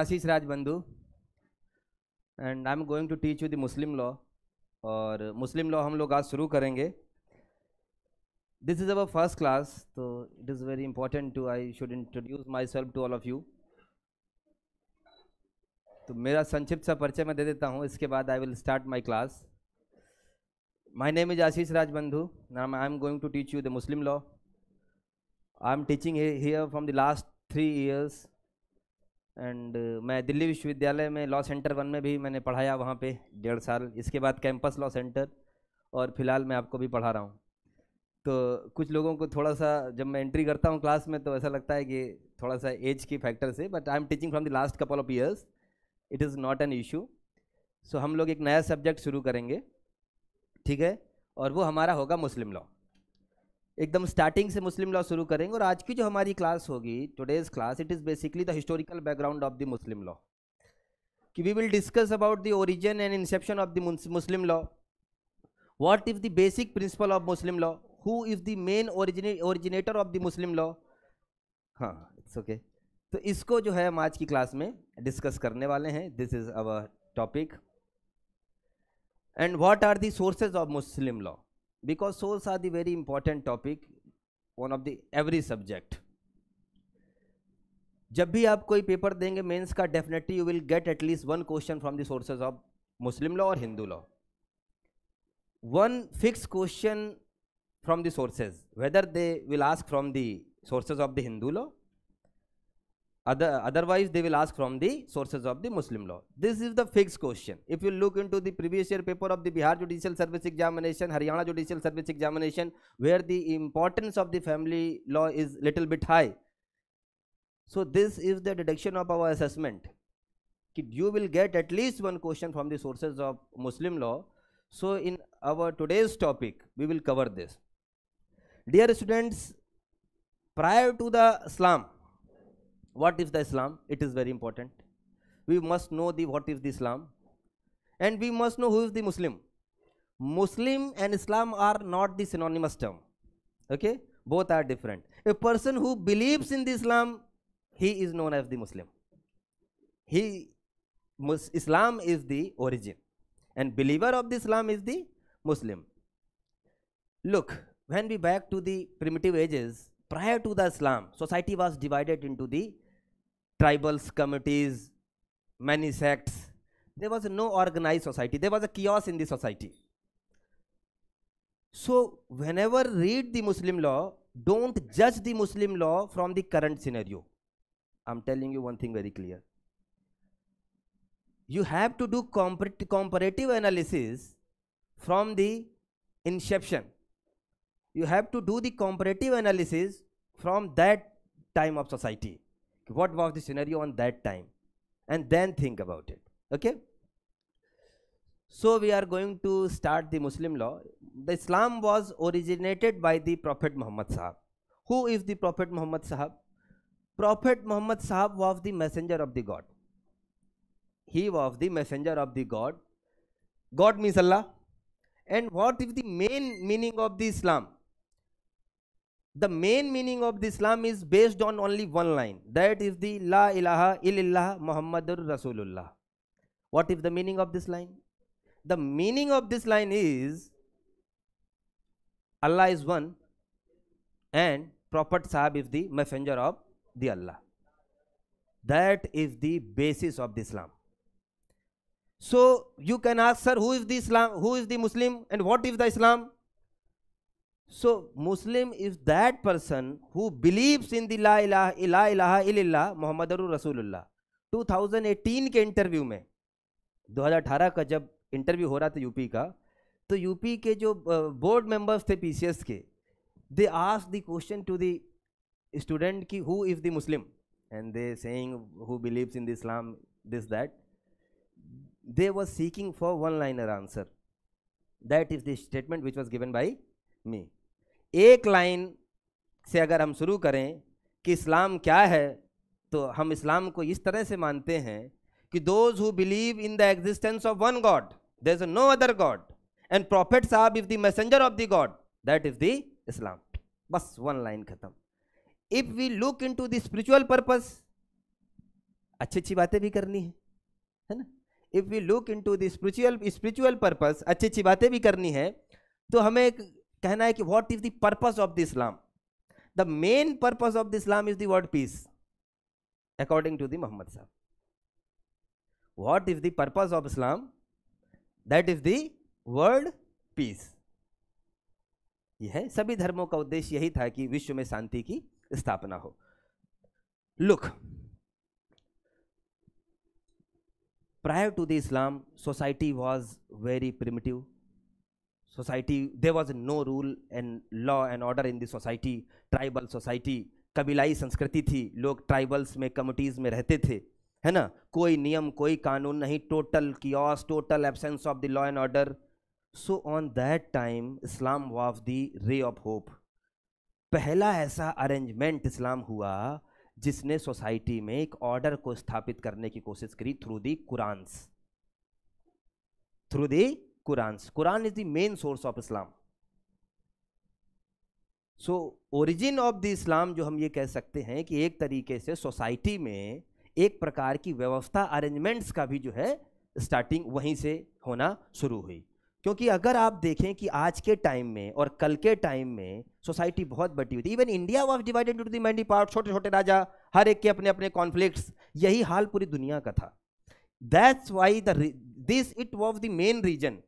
Ashish Raj Bandhu and I am going to teach you the Muslim law और Muslim law हम लोग आज शुरू करेंगे this is our first class तो it is very important to I should introduce myself to all of you तो मेरा संक्षिप्त सा परिचय मैं दे देता हूँ इसके बाद I will start my class my name is Ashish Raj Bandhu नाम I am going to teach you the Muslim law I am teaching here from the last three years and मैं दिल्ली विश्वविद्यालय में लॉ सेंटर वन में भी मैंने पढ़ाया वहाँ पे डेढ़ साल इसके बाद कैंपस लॉ सेंटर और फिलहाल मैं आपको भी पढ़ा रहा हूँ तो कुछ लोगों को थोड़ा सा जब मैं एंट्री करता हूँ क्लास में तो ऐसा लगता है कि थोड़ा सा एज की फैक्टर से but I am teaching from the last couple of years it is not an issue so हम लोग एक नया सब्जेक्ट शुरू करेंगे ठीक है और वो हमारा होगा मुस्लिम लॉ एकदम स्टार्टिंग से मुस्लिम लॉ शुरू करेंगे और आज की जो हमारी क्लास होगी today's class it is basically the historical background of the Muslim law कि we will discuss about the origin and inception of the Muslim law what is the basic principle of Muslim law who is the main originator of the Muslim law हाँ it's okay तो इसको जो है हम आज की class में discuss करने वाले हैं this is our topic and what are sources of Muslim law because souls are the very important topic one of the every subject जब भी आप कोई पेपर देंगे मेंस का definitely you will get at least one question from the sources of Muslim law और Hindu law one fix question from the sources whether they will ask from the sources of the hindu law Other, otherwise, they will ask from the sources of the Muslim law. This is the fixed question. If you look into the previous year paper of the Bihar Judicial Service Examination, Haryana Judicial Service Examination, where the importance of the family law is little bit high. So this is the deduction of our assessment. You will get at least one question from the sources of Muslim law. So in our today's topic, we will cover this. Dear students, prior to the Islam, what is the Islam? It is very important. We must know the what is the Islam. And we must know who is the Muslim. Muslim and Islam are not the synonymous term. Okay? Both are different. A person who believes in the Islam, he is known as the Muslim. He, Mus Islam is the origin. And believer of the Islam is the Muslim. Look, when we back to the primitive ages, prior to the Islam, society was divided into the tribals, committees, many sects. There was no organized society. There was a chaos in the society. So whenever read the Muslim law, don't judge the Muslim law from the current scenario. I'm telling you one thing very clear. You have to do comparative analysis from the inception you have to do the comparative analysis from that time of society. What was the scenario on that time? And then think about it. Okay? So we are going to start the Muslim law. The Islam was originated by the Prophet Muhammad Sahab. Who is the Prophet Muhammad Sahab? Prophet Muhammad Sahab was the messenger of the God. He was the messenger of the God. God means Allah. And what is the main meaning of the Islam? the main meaning of the Islam is based on only one line. That is the La ilaha illallah Muhammadur Rasulullah. What is the meaning of this line? The meaning of this line is Allah is one and Prophet Sahib is the messenger of the Allah. That is the basis of the Islam. So you can ask, sir, who is the Islam? Who is the Muslim and what is the Islam? So Muslim is that person who believes in दिला Muhammad ilaha two thousand eighteen 2018 के interview में 2018 का जब interview हो रहा था UP का तो यूपी के जो बोर्ड मेंबर्स थे पीसीएस के they ask the question to the student की who is the Muslim and they saying who believes in the Islam this that they was seeking for one liner answer that is the statement which was given by me एक line से अगर हम शुरू करें कि इस्लाम क्या है तो हम इस्लाम को इस तरह से मानते हैं कि those who believe in the existence of one God there is no other God and prophet साहब if the messenger of the God that is the Islam बस वन लाइन खत्म if we look in to the spiritual purpose अच्छी अच्छी बातें भी करनी है है ना if we look in to the spiritual spiritual purpose अच्छी अच्छी बातें भी करनी है तो हमें एक कहना है कि what is the purpose of the Islam the main purpose of the Islam is the word peace according to the Muhammad sahab what is the purpose of Islam that is the world peace यह है सभी धर्मों का उद्देश्य यही था कि विश्व में शांति की स्थापना हो look prior to the Islam society was very primitive society there was no rule and law and order in the society tribal society कबीलाई संस्कृति थी लोग ट्राइबल्स में कम्युनिटीज़ में रहते थे है ना कोई नियम कोई कानून नहीं total chaos total absence of the law and order so on that time Islam was the ray of hope पहला ऐसा अरेंजमेंट इस्लाम हुआ जिसने सोसाइटी में एक ऑर्डर को स्थापित करने की कोशिश करी through the Qurans through the Quran Quran is the main source of Islam so origin of the Islam जो हम ये कह सकते हैं कि एक तरीके से सोसाइटी में एक प्रकार की व्यवस्था अरेंजमेंट्स का भी जो है स्टार्टिंग वहीं से होना शुरू हुई क्योंकि अगर आप देखें कि आज के टाइम में और कल के टाइम में सोसाइटी बहुत बटी हुई थी even India was divided to the many part छोटे छोटे राजा हर एक के अपने अपने कॉन्फ्लिक्ट्स यही हाल पूरी दुनिया का था that's why the this it was the main reason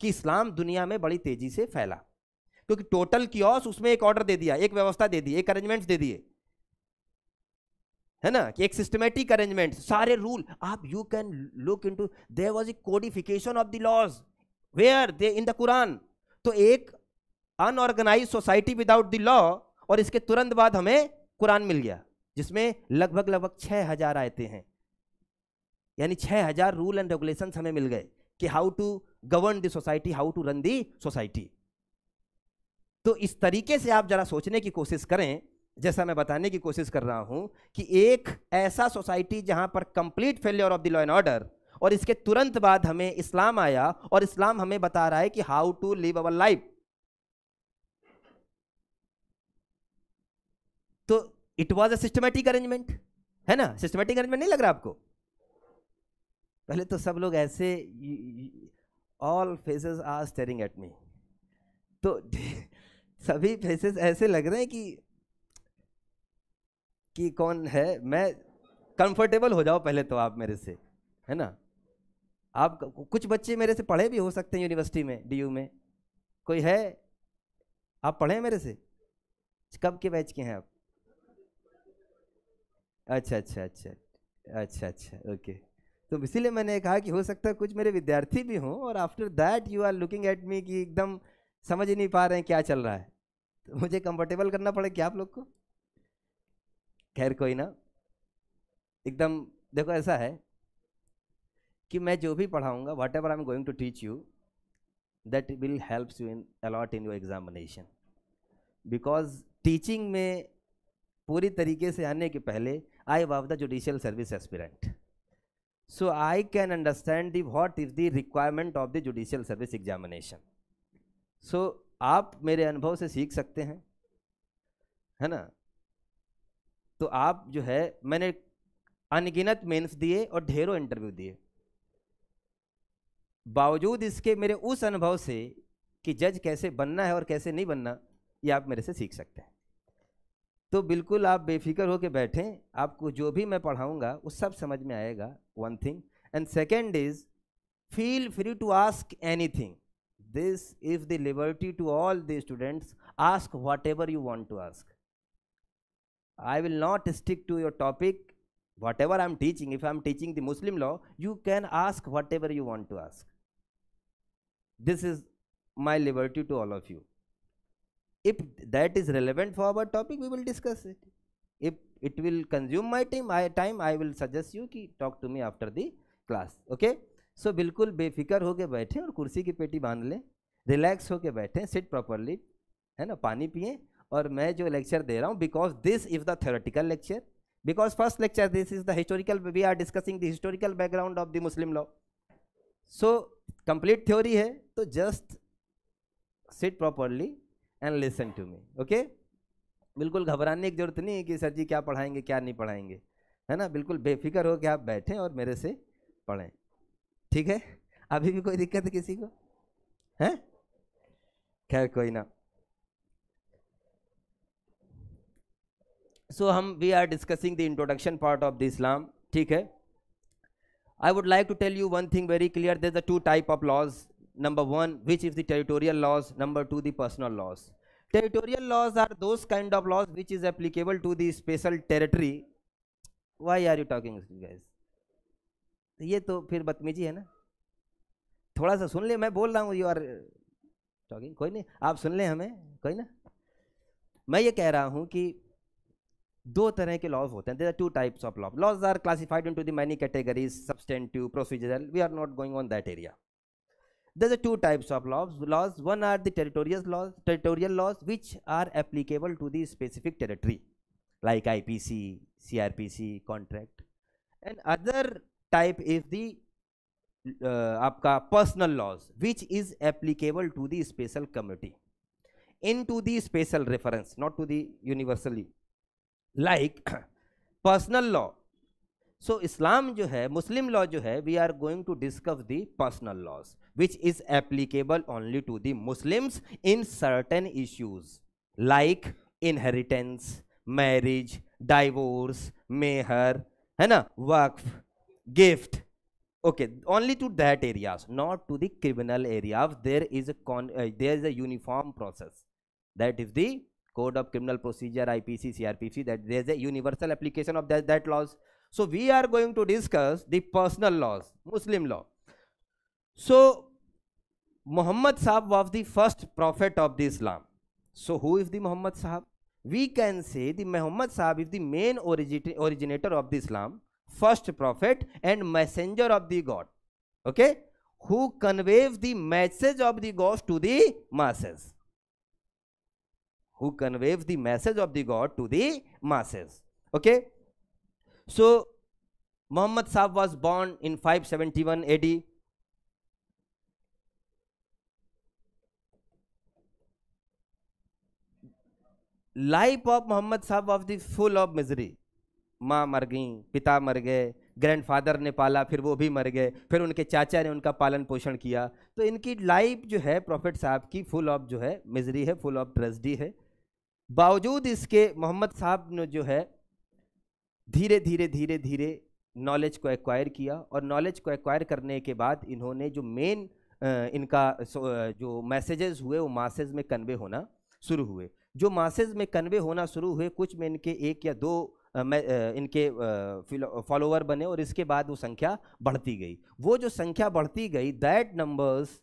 कि इस्लाम दुनिया में बड़ी तेजी से फैला क्योंकि टोटल कियोस उसमें एक ऑर्डर दे दिया एक व्यवस्था दे दी एक अरेंजमेंट दे दिए है ना कि एक सिस्टमेटिक अरेंजमेंट सारे रूल आप you can look in into there was a codification of the laws where they in the Quran तो एक unorganise society without the law और इसके तुरंत बाद हमें कुरान मिल गया जिसमें लगभग लगभग छह हजार आयते हैं यानी छह हजार रूल एंड रेगुलेशन हमें मिल गए कि how to govern the society how to run the society तो इस तरीके से आप जरा सोचने की कोशिश करें जैसा मैं बताने की कोशिश कर रहा हूं कि एक ऐसा सोसाइटी जहां पर complete failure of the law and order और इसके तुरंत बाद हमें इस्लाम आया और इस्लाम हमें बता रहा है कि how to live our life तो it was a systematic arrangement है ना सिस्टमेटिक अरेंजमेंट नहीं लग रहा आपको पहले तो सब लोग ऐसे all faces are staring at me तो सभी फेसेस ऐसे लग रहे हैं कि कि कौन है मैं कंफर्टेबल हो जाओ पहले तो आप मेरे से है ना आप कुछ बच्चे मेरे से पढ़े भी हो सकते हैं यूनिवर्सिटी में डीयू में कोई है आप पढ़े हैं मेरे से कब के बैच के हैं आप अच्छा अच्छा अच्छा अच्छा अच्छा ओके तो इसीलिए मैंने कहा कि हो सकता है कुछ मेरे विद्यार्थी भी हों और after that you are looking at me कि एकदम समझ ही नहीं पा रहे हैं क्या चल रहा है तो मुझे कंफर्टेबल करना पड़े क्या आप लोग को खैर कोई ना एकदम देखो ऐसा है कि मैं जो भी पढ़ाऊंगा whatever I am going to teach you that will helps you in a lot in your examination because teaching में पूरी तरीके से आने के पहले I was the judicial service aspirant So I can understand the what is the requirement of the judicial service examination. So aap mere anubhav se seekh sakte hain hai na to aap jo hai maine अनगिनत mains दिए और ढेरों interview दिए बावजूद इसके मेरे उस अनुभव से कि जज कैसे बनना है और कैसे नहीं बनना ये आप मेरे से सीख सकते हैं तो बिल्कुल आप बेफिक्र होकर बैठें आपको जो भी मैं पढ़ाऊँगा वो सब समझ में आएगा one thing and second is feel free to ask anything this is the liberty to all the students ask whatever you want to ask I will not stick to your topic whatever I am teaching if I am teaching the Muslim law you can ask whatever you want to ask this is my liberty to all of you if that is relevant for our topic we will discuss it if it will consume my time i time i will suggest you ki talk to me after the class okay so so, बिल्कुल बेफिक्र होके बैठें और कुर्सी की पेटी बांध लें रिलैक्स होके बैठें सिट प्रॉपरली है ना पानी पिए और मैं जो लेक्चर दे रहा हूँ because this is the theoretical lecture because first lecture this is the historical we are discussing the historical background of the Muslim law so complete theory है तो just sit properly and listen to me okay बिल्कुल घबराने की जरूरत नहीं है कि sir जी क्या पढ़ाएंगे क्या नहीं पढ़ाएंगे है ना बिल्कुल बेफिक्र हो कि आप बैठें और मेरे से पढ़ें ठीक है अभी भी कोई दिक्कत है किसी को है खैर कोई ना सो हम we are discussing the introduction part of the Islam ठीक है I would like to tell you one thing very clear there the two type of laws number 1 which is the territorial laws number 2 the personal laws territorial laws are those kind of laws which is applicable to the special territory why are you talking guys ye to fir batmeji hai na thoda sa sun le main bol raha hu you are talking koi nahi aap sun le hame koi na main ye keh raha hu ki दो तरह के laws होते हैं there are two types of law laws are classified in to the many categories substantive procedural we are not going on that area There are two types of laws. Laws one are the territorial laws, territorial laws which are applicable to the specific territory, like IPC, CRPC contract, and other type is the uh, आपका personal laws which is applicable to the special community in to the special reference not to the universally like personal law so Islam जो है Muslim law जो है we are going to discuss the personal laws which is applicable only to the Muslims in certain issues like inheritance, marriage, divorce, meher, hana, waqf, gift. Okay, only to that areas, not to the criminal areas. There is a con, uh, there is a uniform process. That is the Code of Criminal Procedure, IPC, CRPC. That there is a universal application of that, that laws. So we are going to discuss the personal laws, Muslim law. So, Muhammad Sahab was the first prophet of the Islam. So, who is the Muhammad Sahab? We can say the Muhammad Sahab is the main originator of the Islam, first prophet and messenger of the God. Okay? Who conveys the message of the God to the masses. Who conveys the message of the God to the masses. Okay? So, Muhammad Sahab was born in 571 AD life of Muhammad sahab of the full of misery माँ मर गई पिता मर गए grandfather ने पाला फिर वो भी मर गए फिर उनके चाचा ने उनका पालन पोषण किया तो इनकी लाइफ जो है प्रॉफिट साहब की फुल ऑफ जो है मिजरी है फुल ऑफ ट्रेजडी है बावजूद इसके मोहम्मद साहब ने जो है धीरे धीरे धीरे धीरे नॉलेज को एक्वायर किया और नॉलेज को एक्वायर करने के बाद इन्होंने जो मेन इनका जो मैसेजेस हुए वो मासेज में कन्वे होना शुरू हुए जो मासेज में कन्वे होना शुरू हुए कुछ में इनके एक या दो इनके फॉलोअर बने और इसके बाद वो संख्या बढ़ती गई वो जो संख्या बढ़ती गई दैट नंबर्स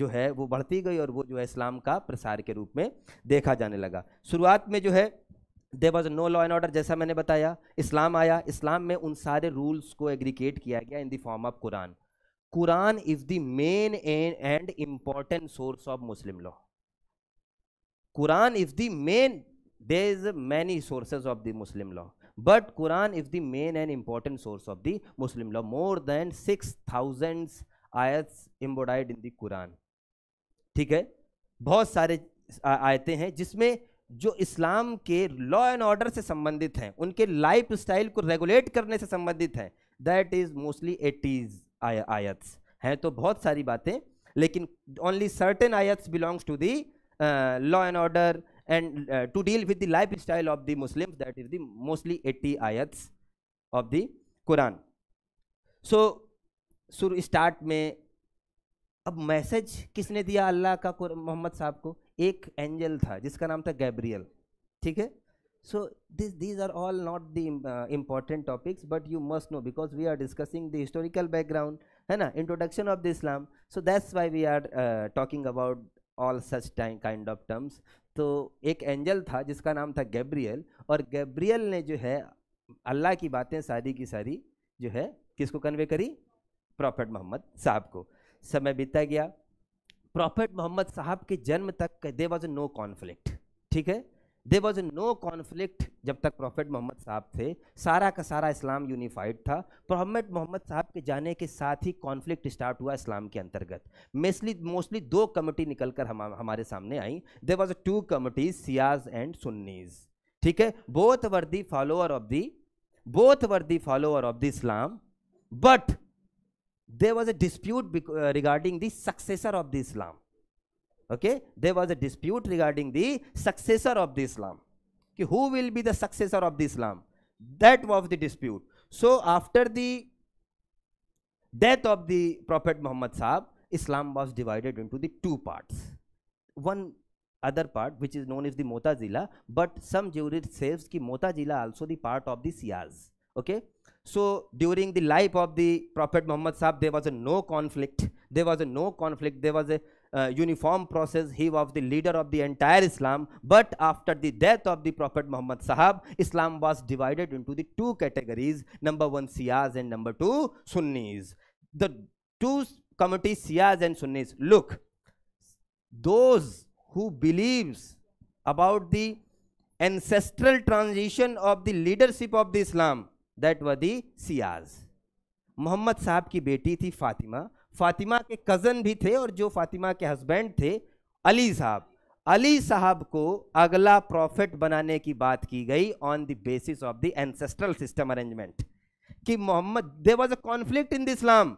जो है वो बढ़ती गई और वो जो है इस्लाम का प्रसार के रूप में देखा जाने लगा शुरुआत में जो है they was no law and order जैसा मैंने बताया इस्लाम आया इस्लाम में उन सारे रूल्स को एग्रीकेट किया गया in the form of Quran Quran is the main and important source of Muslim law Quran is the main, there is many sources of the Muslim law. But Quran is the main and important source of the Muslim law. More than 6,000 ayats embodied in the Quran. ठीक है बहुत सारे आयतें हैं जिसमें जो इस्लाम के law and order से संबंधित हैं उनके लाइफ स्टाइल को रेगुलेट करने से संबंधित हैं दैट इज़ मोस्टली एटीज आयत्स हैं तो बहुत सारी बातें लेकिन ओनली सर्टेन आयत्स belongs to the law and order and to deal with the life style of the Muslim that is the mostly 80 ayats of the Quran so शुरू start में अब मैसेज किसने दिया अल्लाह का मोहम्मद साहब को एक एंजल था जिसका नाम था गैब्रियल ठीक है so this these are all not the important topics but you must know because we are discussing the historical background है ना introduction of the Islam so that's why we are talking about all such time kind of terms तो एक angel था जिसका नाम था Gabriel और Gabriel ने जो है अल्लाह की बातें सारी की सारी जो है किसको कन्वे करी प्रॉफेट मोहम्मद साहब को समय बीता गया प्रॉफेट मोहम्मद साहब के जन्म तक दे वॉज नो कॉन्फ्लिक्ट ठीक है दे वॉज नो कॉन्फ्लिक्ट जब तक प्रॉफिट मोहम्मद साहब थे सारा का सारा इस्लाम यूनिफाइड था प्रॉफेट मोहम्मद साहब के जाने के साथ ही कॉन्फ्लिक्ट स्टार्ट हुआ इस्लाम के अंतर्गत मेसली मोस्टली दो कमेटी निकल कर हम, हमारे सामने आई they was two committees Shias and Sunnis ठीक है both were the follower of the both were the follower of the Islam but there was a dispute regarding the successor of the Islam okay, there was a dispute regarding the successor of the Islam. ki who will be the successor of the Islam? That was the dispute. So after the death of the Prophet Muhammad Sahab, Islam was divided into the two parts. One other part which is known as the Motazila, but some jurists says ki Motazila also the part of the Siyas. Okay. So during the life of the Prophet Muhammad Sahab, there was a no conflict. There was a no conflict. There was a uh, uniform process. He was the leader of the entire Islam. But after the death of the Prophet Muhammad Sahab, Islam was divided into the two categories, number one Shias and number two Sunnis. The two committees, Shias and Sunnis, look, those who believes about the ancestral transition of the leadership of the Islam, that were the Shias. Muhammad sahab ki beti thi Fatima. Fatima के cousin भी थे और जो फातिमा के husband थे अली साहब अली साहब को अगला प्रॉफिट बनाने की बात की गई on the basis of the ancestral system arrangement कि Muhammad there was a conflict in the Islam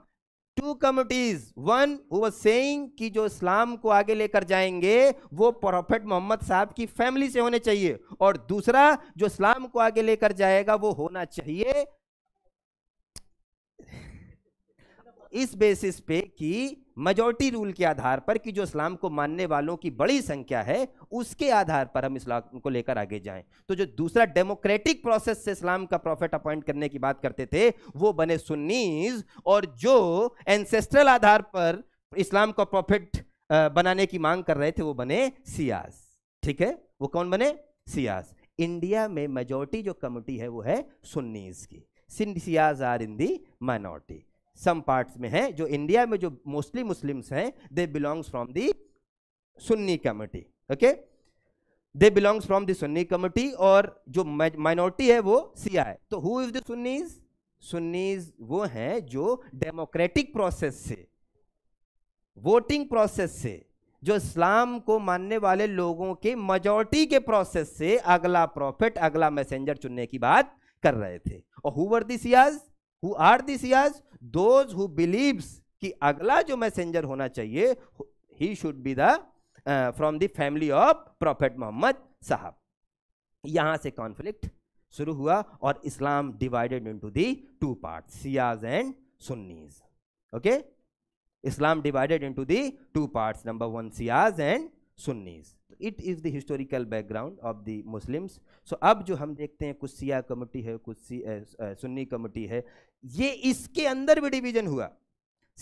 two committees one was saying कि जो इस्लाम को आगे लेकर जाएंगे वो प्रॉफिट मोहम्मद साहब की फैमिली से होने चाहिए और दूसरा जो इस्लाम को आगे लेकर जाएगा वो होना चाहिए इस बेसिस पे कि मेजोरिटी रूल के आधार पर कि जो इस्लाम को मानने वालों की बड़ी संख्या है उसके आधार पर हम इस्लाम को लेकर आगे जाएं तो जो दूसरा डेमोक्रेटिक प्रोसेस से इस्लाम का प्रॉफिट अपॉइंट करने की बात करते थे वो बने सुन्नीज और जो एंसेस्ट्रल आधार पर इस्लाम का प्रॉफिट बनाने की मांग कर रहे थे वो बने सियाज ठीक है वो कौन बने सियाज इंडिया में मेजोरिटी जो कम्युनिटी है वो है सुन्नीज की Shias are in the minority some parts में है जो इंडिया में जो मोस्टली मुस्लिम्स हैं they belongs from the Sunni committee okay they belongs from the Sunni committee और जो माइनॉरिटी है वो सिया है तो who is the Sunnis Sunnis वो हैं जो डेमोक्रेटिक प्रोसेस से वोटिंग प्रोसेस से जो इस्लाम को मानने वाले लोगों के मजॉरिटी के प्रोसेस से अगला प्रॉफिट अगला मैसेंजर चुनने की बात कर रहे थे और however the Shias who are this याज दोज हु बिलीव्स कि अगला जो मैसेंजर होना चाहिए he should be the from the family of prophet Mohammad sahab यहां से कॉन्फ्लिक्ट शुरू हुआ और Islam divided into the two part Shias and Sunnis okay Islam divided into the two parts number one Shias and Sunnis तो it is the historical background of the Muslims so अब जो हम देखते हैं कुछ सिया कमेटी है कुछ सी, Sunni committee है ये इसके अंदर भी डिवीज़न हुआ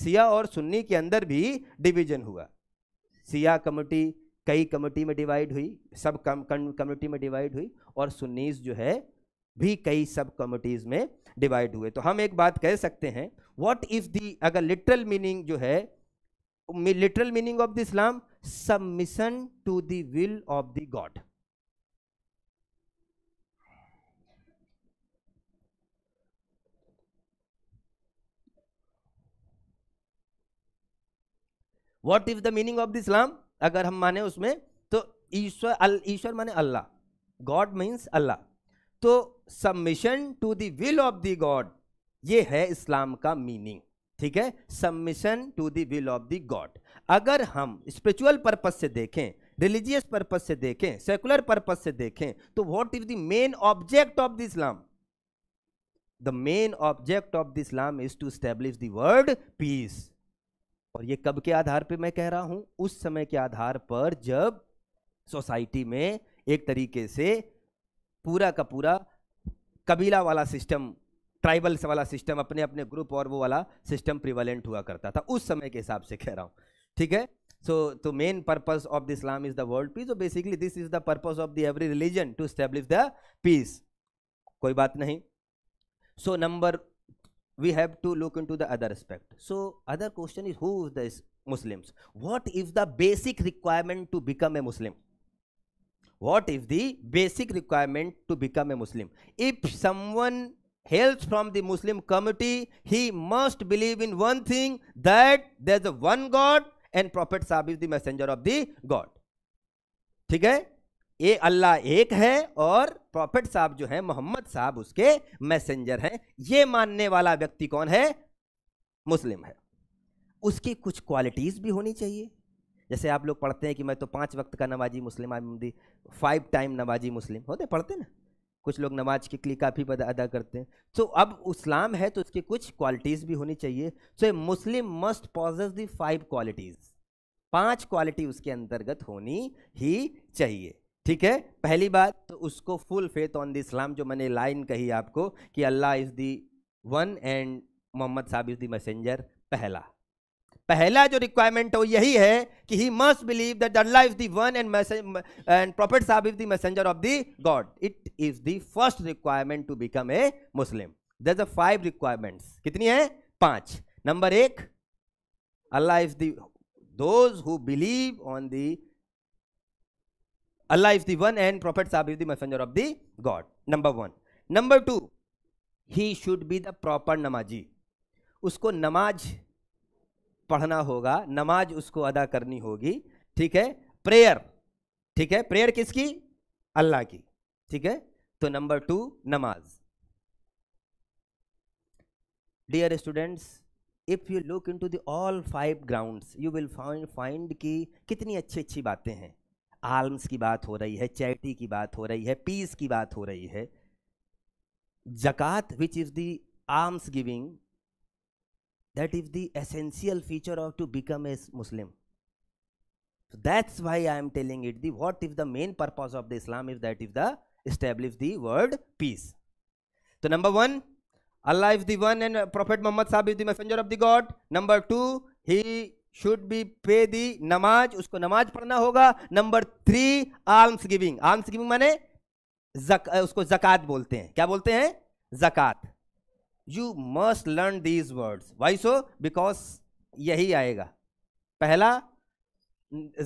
सिया और सुन्नी के अंदर भी डिवीज़न हुआ सिया कमेटी कई कमेटी में डिवाइड हुई सब कम कमेटी में डिवाइड हुई और सुन्नीस जो है भी कई सब कमेटीज़ में डिवाइड हुए तो हम एक बात कह सकते हैं व्हाट इफ़ दी अगर लिटरल मीनिंग जो है literal meaning of the Islam submission to the will of the god what is the meaning of the Islam अगर हम माने उसमें तो ईश्वर ईश्वर माने अल्लाह गॉड मीन्स अल्लाह तो submission to the will of the god ये है इस्लाम का मीनिंग ठीक है submission to the will of the god अगर हम स्पिरिचुअल पर्पज से देखें रिलीजियस पर्पज से देखें सेकुलर पर्पज से देखें तो what is the main object of the Islam the main object of the Islam is to establish the world peace और ये कब के आधार पे मैं कह रहा हूं उस समय के आधार पर जब सोसाइटी में एक तरीके से पूरा का पूरा कबीला वाला सिस्टम ट्राइबल्स वाला सिस्टम अपने अपने ग्रुप और वो वाला सिस्टम प्रिवलेंट हुआ करता था उस समय के हिसाब से कह रहा हूं ठीक है so the main purpose of the Islam is the world peace basically this is the purpose of the every religion to establish the peace कोई बात नहीं so number we have to look in to the other respect so other question is who is the Muslims what is the basic requirement to become a Muslim what is the basic requirement to become a Muslim if summon help from the Muslim community he must believe in one thing that there a one god and prophet साहब is the messenger of the god ठीक है ये अल्लाह एक है और profit साहब जो है मोहम्मद साहब उसके मैसेंजर हैं ये मानने वाला व्यक्ति कौन है मुस्लिम है उसकी कुछ क्वालिटीज़ भी होनी चाहिए जैसे आप लोग पढ़ते हैं कि मैं तो पांच वक्त का नवाजी मुस्लिम आई फाइव टाइम नवाजी मुस्लिम होते पढ़ते ना कुछ लोग नमाज के लिए काफ़ी अदा करते हैं सो so, अब इस्लाम है तो उसकी कुछ क्वालिटीज़ भी होनी चाहिए so a Muslim must possess the five qualities पांच क्वालिटी उसके अंतर्गत होनी ही चाहिए ठीक है पहली बात तो उसको full faith on the Islam जो मैंने लाइन कही आपको कि Allah is the one and Muhammad साहब इज़ दी मैसेंजर पहला पहला जो रिक्वायरमेंट है वो यही है कि he must believe that Allah is the one and and prophet साहब is the messenger of the God it is the first requirement to become a Muslim thus a five requirements कितनी है पांच number एक Allah is the those who believe on the Allah is the one and prophet साहब is the messenger of the God number one number two he should be the proper नमाजी उसको नमाज पढ़ना होगा नमाज उसको अदा करनी होगी ठीक है प्रेयर ठीक है प्रेयर किसकी अल्लाह की ठीक है तो नंबर टू नमाज dear students if you look in into the five grounds you will find find कितनी अच्छी अच्छी बातें हैं आर्म्स की बात हो रही है चैरिटी की बात हो रही है पीस की बात हो रही है जक़ात which is the alms giving That is the essential feature of to become a Muslim. So that's why I am telling it. The what if the main purpose of the Islam is that if the establish the world peace. So number 1 Allah is the one and Prophet Muhammad Sahib is the messenger of the God. Number two, he should be pay the namaz. usko namaz पढ़ना hoga Number three, alms giving. Alms giving माने जक, usko zakat bolte hain kya bolte hain zakat you must learn these words why so because यही आएगा पहला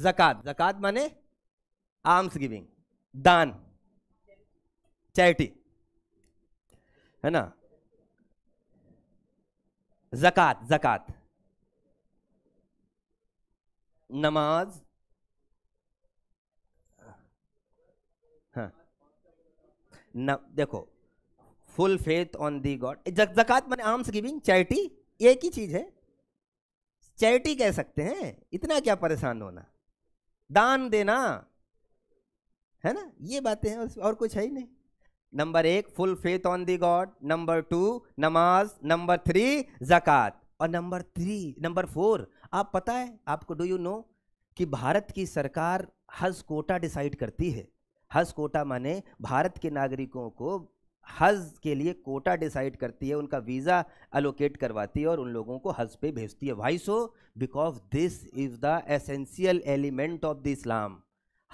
जक़ात जक़ात माने arms giving दान charity है ना जक़ात जक़ात नमाज हाँ न देखो full faith on the God जकत मैंने आर्म्स गिविंग चैरिटी एक ही चीज़ है चैरिटी कह सकते हैं इतना क्या परेशान होना दान देना है ना ये बातें हैं और कुछ है ही नहीं नंबर एक full faith on the God number two नमाज नंबर थ्री जकत और नंबर थ्री नंबर फोर आप पता है आपको डू यू नो कि भारत की सरकार हज कोटा डिसाइड करती है हज कोटा माने भारत के नागरिकों को हज के लिए कोटा डिसाइड करती है उनका वीज़ा अलोकेट करवाती है और उन लोगों को हज पे भेजती है why so because this is the essential element of the Islam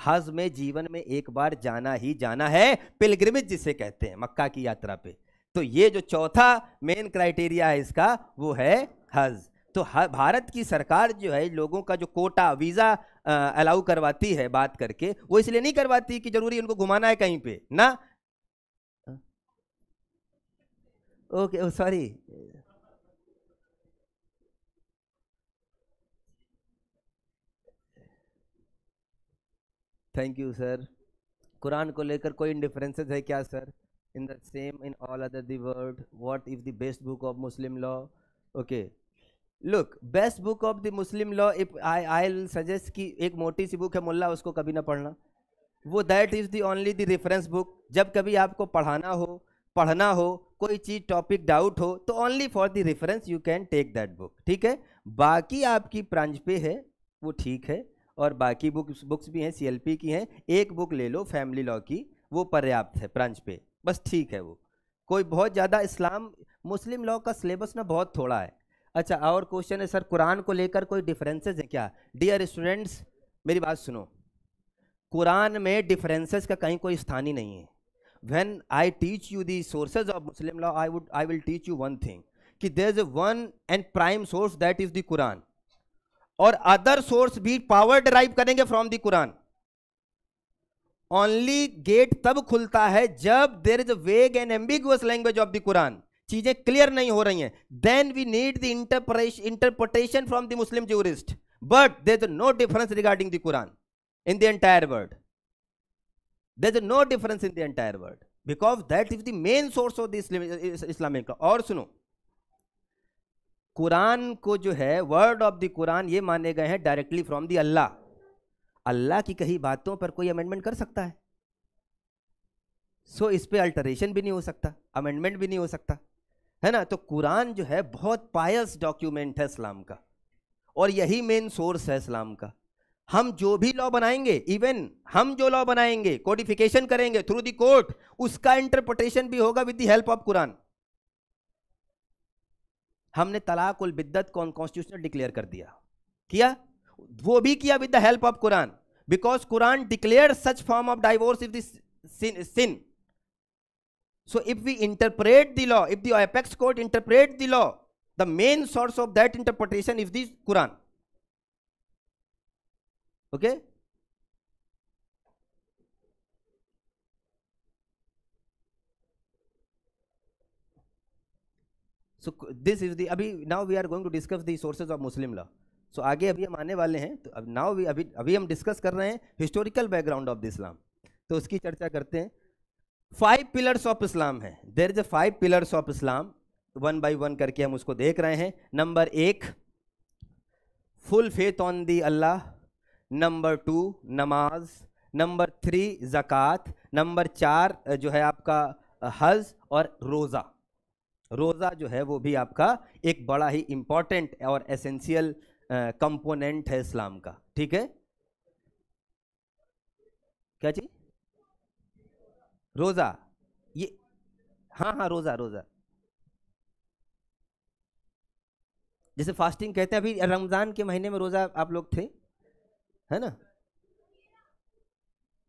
हज में जीवन में एक बार जाना ही जाना है पिलग्रिमेज जिसे कहते हैं मक्का की यात्रा पे तो ये जो चौथा मेन क्राइटेरिया है इसका वो है हज तो भारत की सरकार जो है लोगों का जो कोटा वीज़ा अलाउ करवाती है बात करके वो इसलिए नहीं करवाती कि जरूरी उनको घुमाना है कहीं पे ना okay sorry thank you sir Quran को लेकर कोई डिफरेंसेस है क्या sir in the same in all other the world what is the best book of Muslim law okay look best book of the Muslim law if I I suggest कि एक मोटी सी book है मुल्ला उसको कभी ना पढ़ना वो that is the only the reference book जब कभी आपको पढ़ाना हो पढ़ना हो कोई चीज़ टॉपिक डाउट हो तो only for the reference you can take that book ठीक है बाकी आपकी प्रांज पे है वो ठीक है और बाकी बुक्स बुक्स भी हैं सीएलपी की हैं एक बुक ले लो फैमिली लॉ की वो पर्याप्त है प्रांज पे बस ठीक है वो कोई बहुत ज़्यादा इस्लाम मुस्लिम लॉ का सिलेबस ना बहुत थोड़ा है अच्छा और क्वेश्चन है सर कुरान को लेकर कोई डिफरेंसेज है क्या डियर स्टूडेंट्स मेरी बात सुनो कुरान में डिफरेंसेस का कहीं कोई स्थान ही नहीं है when I teach you the sources of Muslim law, I, would, I will teach you one thing. कि there is one and prime source that is the Quran और अदर सोर्स भी पावर डिराइव करेंगे from the Quran only gate तब खुलता है जब there is a vague and ambiguous language of the Quran चीजें clear नहीं हो रही हैं then we need the interpret interpretation from the Muslim jurist but there is no difference regarding the Quran in the entire world there is no difference in the entire world because that is the main source of the islamic law aur suno Quran को जो है word of the Quran ये माने गए हैं directly from दी अल्लाह अल्लाह की कही बातों पर कोई अमेंडमेंट कर सकता है सो so, इस पर अल्टरेशन भी नहीं हो सकता अमेंडमेंट भी नहीं हो सकता है ना तो कुरान जो है बहुत पायस डॉक्यूमेंट है इस्लाम का और यही मेन सोर्स है इस्लाम का हम जो भी लॉ बनाएंगे इवन हम जो लॉ बनाएंगे कोडिफिकेशन करेंगे थ्रू दी कोर्ट उसका इंटरप्रिटेशन भी होगा with the help of Quran हमने तलाक उल बिद्दत को अनकॉन्स्टिट्यूशनल डिक्लेयर कर दिया किया वो भी किया with the help of Quran because Quran declare such form of divorce if then so if we interpret the law if the apex court interpret the law the main source of that interpretation is the Quran okay so this is the अभी now we are going to discuss the sources of Muslim law so आगे अभी हम आने वाले हैं तो now we अभी अभी हम डिस्कस कर रहे हैं historical background of the Islam तो उसकी चर्चा करते हैं फाइव पिलर्स ऑफ इस्लाम है there is a five pillars of Islam one by one करके हम उसको देख रहे हैं नंबर एक full faith on the Allah number two नमाज नंबर थ्री ज़क़़त नंबर चार जो है आपका हज और रोज़ा रोज़ा जो है वो भी आपका एक बड़ा ही इम्पॉर्टेंट और एसेंशियल कंपोनेंट है इस्लाम का ठीक है क्या जी रोज़ा ये हाँ हाँ रोज़ा रोज़ा जैसे फास्टिंग कहते हैं अभी रमज़ान के महीने में रोज़ा आप लोग थे है ना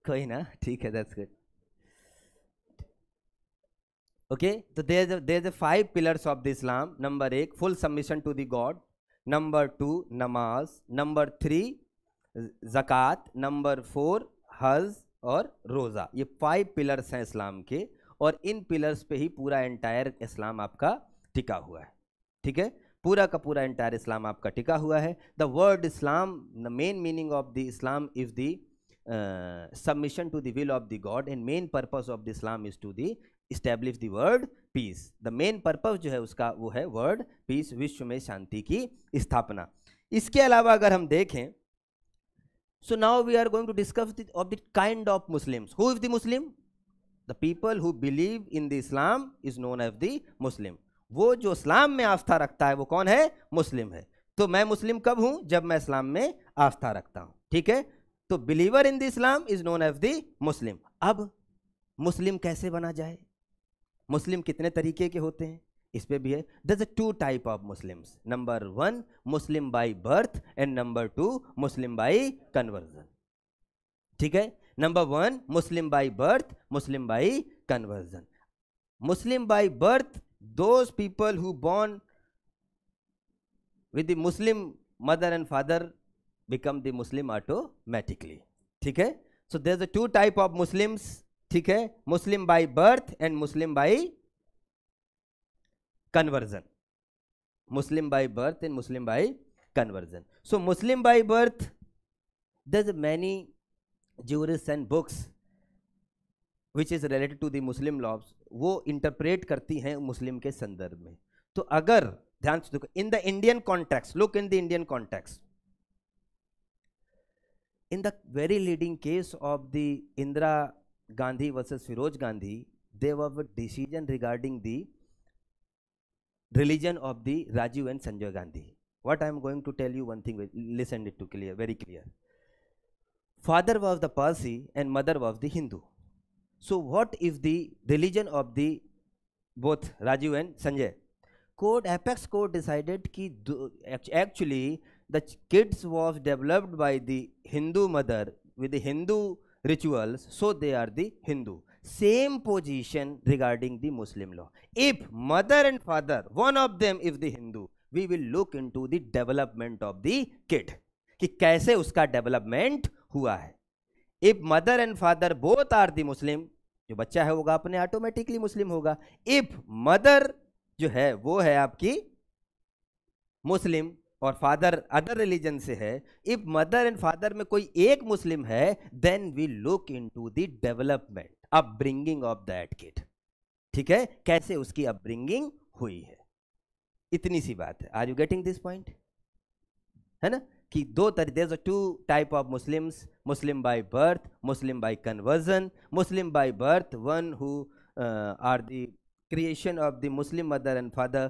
कोई ना ठीक है दैट्स गुड ओके तो there there five pillars of the Islam number एक full submission to the God number two नमाज नंबर थ्री ज़क़़त नंबर फोर हज और रोज़ा ये फाइव पिलर्स हैं इस्लाम के और इन पिलर्स पे ही पूरा एंटायर इस्लाम आपका टिका हुआ है ठीक है पूरा का पूरा इंटायर इस्लाम आपका टिका हुआ है the word Islam the main meaning of the Islam is the submission to the will of the God and main purpose of the Islam is to the establish the peace the main purpose जो है उसका वो है world peace विश्व में शांति की स्थापना इसके अलावा अगर हम देखें so now we are going to discuss of the kind of Muslims who is the Muslim the people who believe in the Islam is known as the Muslim वो जो इस्लाम में आस्था रखता है वो कौन है मुस्लिम है तो मैं मुस्लिम कब हूँ जब मैं इस्लाम में आस्था रखता हूँ ठीक है तो believer in the Islam is known as the Muslim अब मुस्लिम कैसे बना जाए मुस्लिम कितने तरीके के होते हैं इस पर भी है there's two type of Muslims number one Muslim by birth and number two Muslim by conversion ठीक है number one Muslim by birth Muslim by conversion Muslim by birth those people who born with the Muslim mother and father become the Muslim automatically. theek hai So there's a two type of Muslims. theek hai Muslim by birth and Muslim by conversion. Muslim by birth and Muslim by conversion. So Muslim by birth, there's many jurists and books which is related to the Muslim laws वो interpret करती हैं मुस्लिम के संदर्भ में तो अगर ध्यान से देखो in the Indian context look in the Indian context in the very leading case of the Indira Gandhi versus Feroze Gandhi the व decision regarding the religion of the Rajiv and Sanjay Gandhi what I am going to tell you one thing listen it to clear very clear father was the Parsi and mother was the Hindu So what is the religion of the both Rajiv and Sanjay? Court apex court decided ki actually the kids was developed by the Hindu mother with the Hindu rituals, so they are the Hindu. Same position regarding the Muslim law. If mother and father, one of them is the Hindu, we will look into the development of the kid. ki kaise uska development hua hai if mother and father both are the Muslim जो बच्चा है होगा अपने automatically मुस्लिम होगा if mother जो है वो है आपकी मुस्लिम और फादर अदर रिलीजन से है इफ मदर एंड फादर में कोई एक मुस्लिम है then we look in to the development upbringing of that kid ठीक है कैसे उसकी अपब्रिंगिंग हुई है इतनी सी बात है are you getting this point है ना कि दो तरह there two type of Muslims Muslim by birth Muslim by conversion Muslim by birth one who are the creation of the Muslim mother and father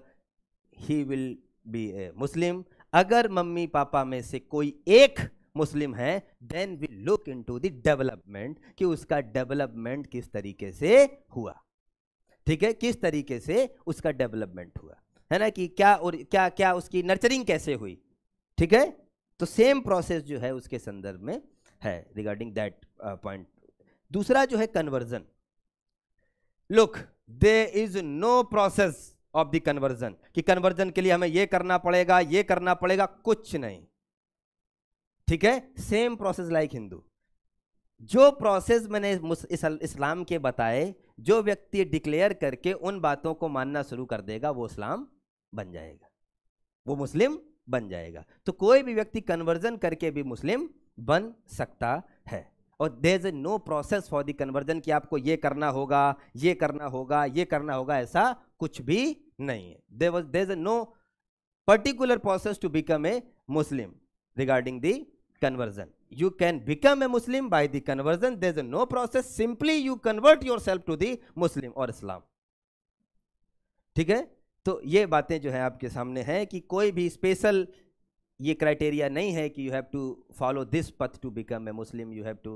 he will be a Muslim अगर mummy papa में से कोई एक Muslim है then we look in to the development कि उसका development किस तरीके से हुआ ठीक है किस तरीके से उसका डेवलपमेंट हुआ है ना कि क्या और क्या क्या उसकी नर्चरिंग कैसे हुई ठीक है तो सेम प्रोसेस जो है उसके संदर्भ में है रिगार्डिंग दैट पॉइंट दूसरा जो है conversion look there is no process of the conversion कि कन्वर्जन के लिए हमें यह करना पड़ेगा यह करना पड़ेगा कुछ नहीं ठीक है सेम प्रोसेस लाइक हिंदू जो प्रोसेस मैंने इस्लाम के बताए जो व्यक्ति डिक्लेयर करके उन बातों को मानना शुरू कर देगा वो इस्लाम बन जाएगा वो मुस्लिम बन जाएगा तो कोई भी व्यक्ति कन्वर्जन करके भी मुस्लिम बन सकता है और there is no process for the conversion कि आपको ये करना होगा ये करना होगा ये करना होगा ऐसा कुछ भी नहीं है there was there is no particular process to become a Muslim regarding the conversion you can become a muslim by the conversion there no process simply you convert yourself to the Muslim और Islam ठीक है तो ये बातें जो है आपके सामने हैं कि कोई भी स्पेशल ये क्राइटेरिया नहीं है कि you have to follow this path to become a Muslim you have to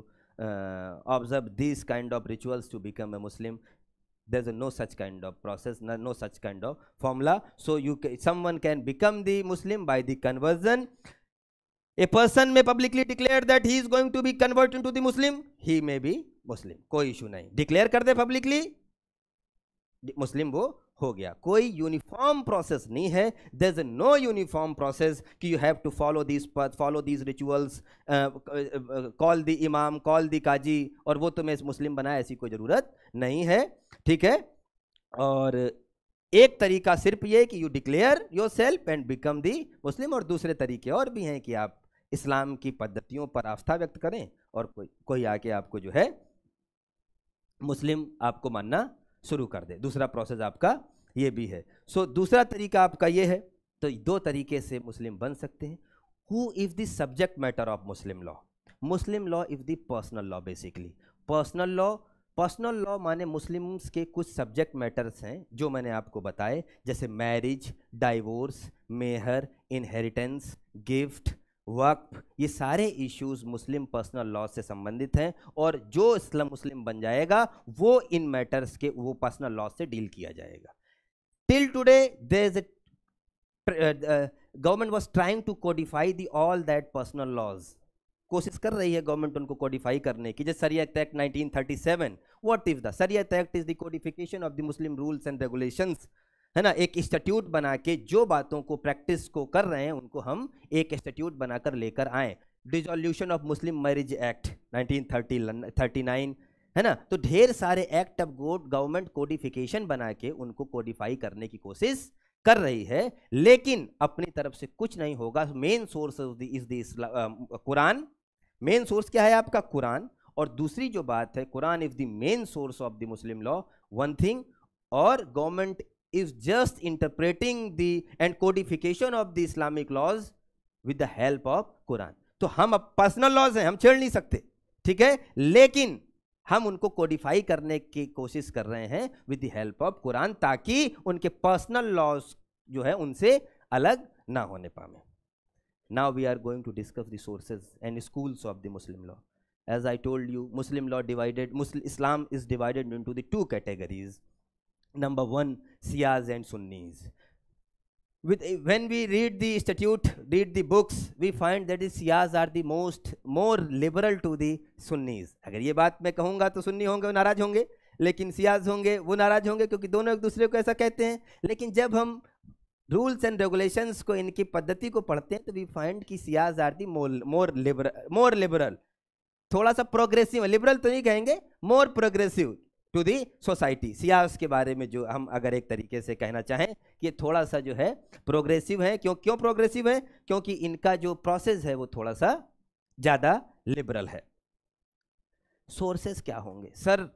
observe this kind of rituals to become a Muslim there is no such kind of process no such kind of formula so you someone can become the Muslim by the conversion a person may publicly declare that he is going to be convert in to the Muslim he may be Muslim कोई issue नहीं declare कर दे publicly मुस्लिम वो हो गया कोई uniform process नहीं है there is no uniform process कि you have to follow this follow this rituals call the imam call the qazi और वो तुम्हें मुस्लिम बनाए ऐसी कोई ज़रूरत नहीं है ठीक है और एक तरीका सिर्फ ये कि you declare yourself and become the Muslim और दूसरे तरीके और भी हैं कि आप इस्लाम की पद्धतियों पर आस्था व्यक्त करें और कोई कोई आके आपको जो है मुस्लिम आपको मानना शुरू कर दे दूसरा प्रोसेस आपका ये भी है सो so, दूसरा तरीका आपका ये है तो दो तरीके से मुस्लिम बन सकते हैं who if the subject matter of Muslim law Muslim law if the personal law basically personal law personal law माने मुस्लिम्स के कुछ सब्जेक्ट मैटर्स हैं जो मैंने आपको बताए जैसे मैरिज डाइवोर्स मेहर इनहेरिटेंस गिफ्ट वक्फ ये सारे इश्यूज मुस्लिम पर्सनल लॉ से संबंधित हैं और जो इस्लाम मुस्लिम बन जाएगा वो इन मैटर्स के वो पर्सनल लॉ से डील किया जाएगा till today there is a uh, government was trying to codify the all that personal laws कोशिश कर रही है गवर्नमेंट उनको कोडिफाई करने की जैसे Sharia act act 1937 what is the Sharia act is the codification of the Muslim rules and regulations है ना एक इंस्टीट्यूट बना के जो बातों को प्रैक्टिस को कर रहे हैं उनको हम एक इंस्टीट्यूट बनाकर लेकर आए dissolution of Muslim marriage act 1930 39 है ना तो ढेर सारे एक्ट ऑफ गोड गवर्नमेंट कोडिफिकेशन बना के उनको कोडिफाई करने की कोशिश कर रही है लेकिन अपनी तरफ से कुछ नहीं होगा main source is the Quran main source क्या है आपका कुरान और दूसरी जो बात है Quran is the main source of the Muslim law one thing और government is just interpreting the and codification of the Islamic laws with the help of Quran तो हम अब पर्सनल लॉज हैं हम छेड़ नहीं सकते ठीक है लेकिन हम उनको कोडिफाई करने की कोशिश कर रहे हैं with the help of Quran ताकि उनके पर्सनल लॉज जो है उनसे अलग ना होने पाए now we are going to discuss the sources and schools of the Muslim law as I told you Muslim law divided Islam is divided in to the two categories number one Shias and Sunnis with, when we read the statute, read the books, we find that the Shias are the most more liberal to the Sunnis. अगर ये बात मैं कहूँगा तो सुन्नी होंगे वो नाराज होंगे लेकिन सियाज होंगे वो नाराज होंगे क्योंकि दोनों एक दूसरे को ऐसा कहते हैं लेकिन जब हम रूल्स एंड रेगुलेशंस को इनकी पद्धति को पढ़ते हैं तो वी फाइंड कि Shias are the more liberal more liberal थोड़ा सा प्रोग्रेसिव लिबरल तो नहीं कहेंगे more progressive to the society Shias के बारे में जो हम अगर एक तरीके से कहना चाहें कि थोड़ा सा जो है प्रोग्रेसिव है क्यों क्यों प्रोग्रेसिव है क्योंकि इनका जो प्रोसेस है वो थोड़ा सा ज़्यादा लिबरल है सोर्सेस क्या होंगे सर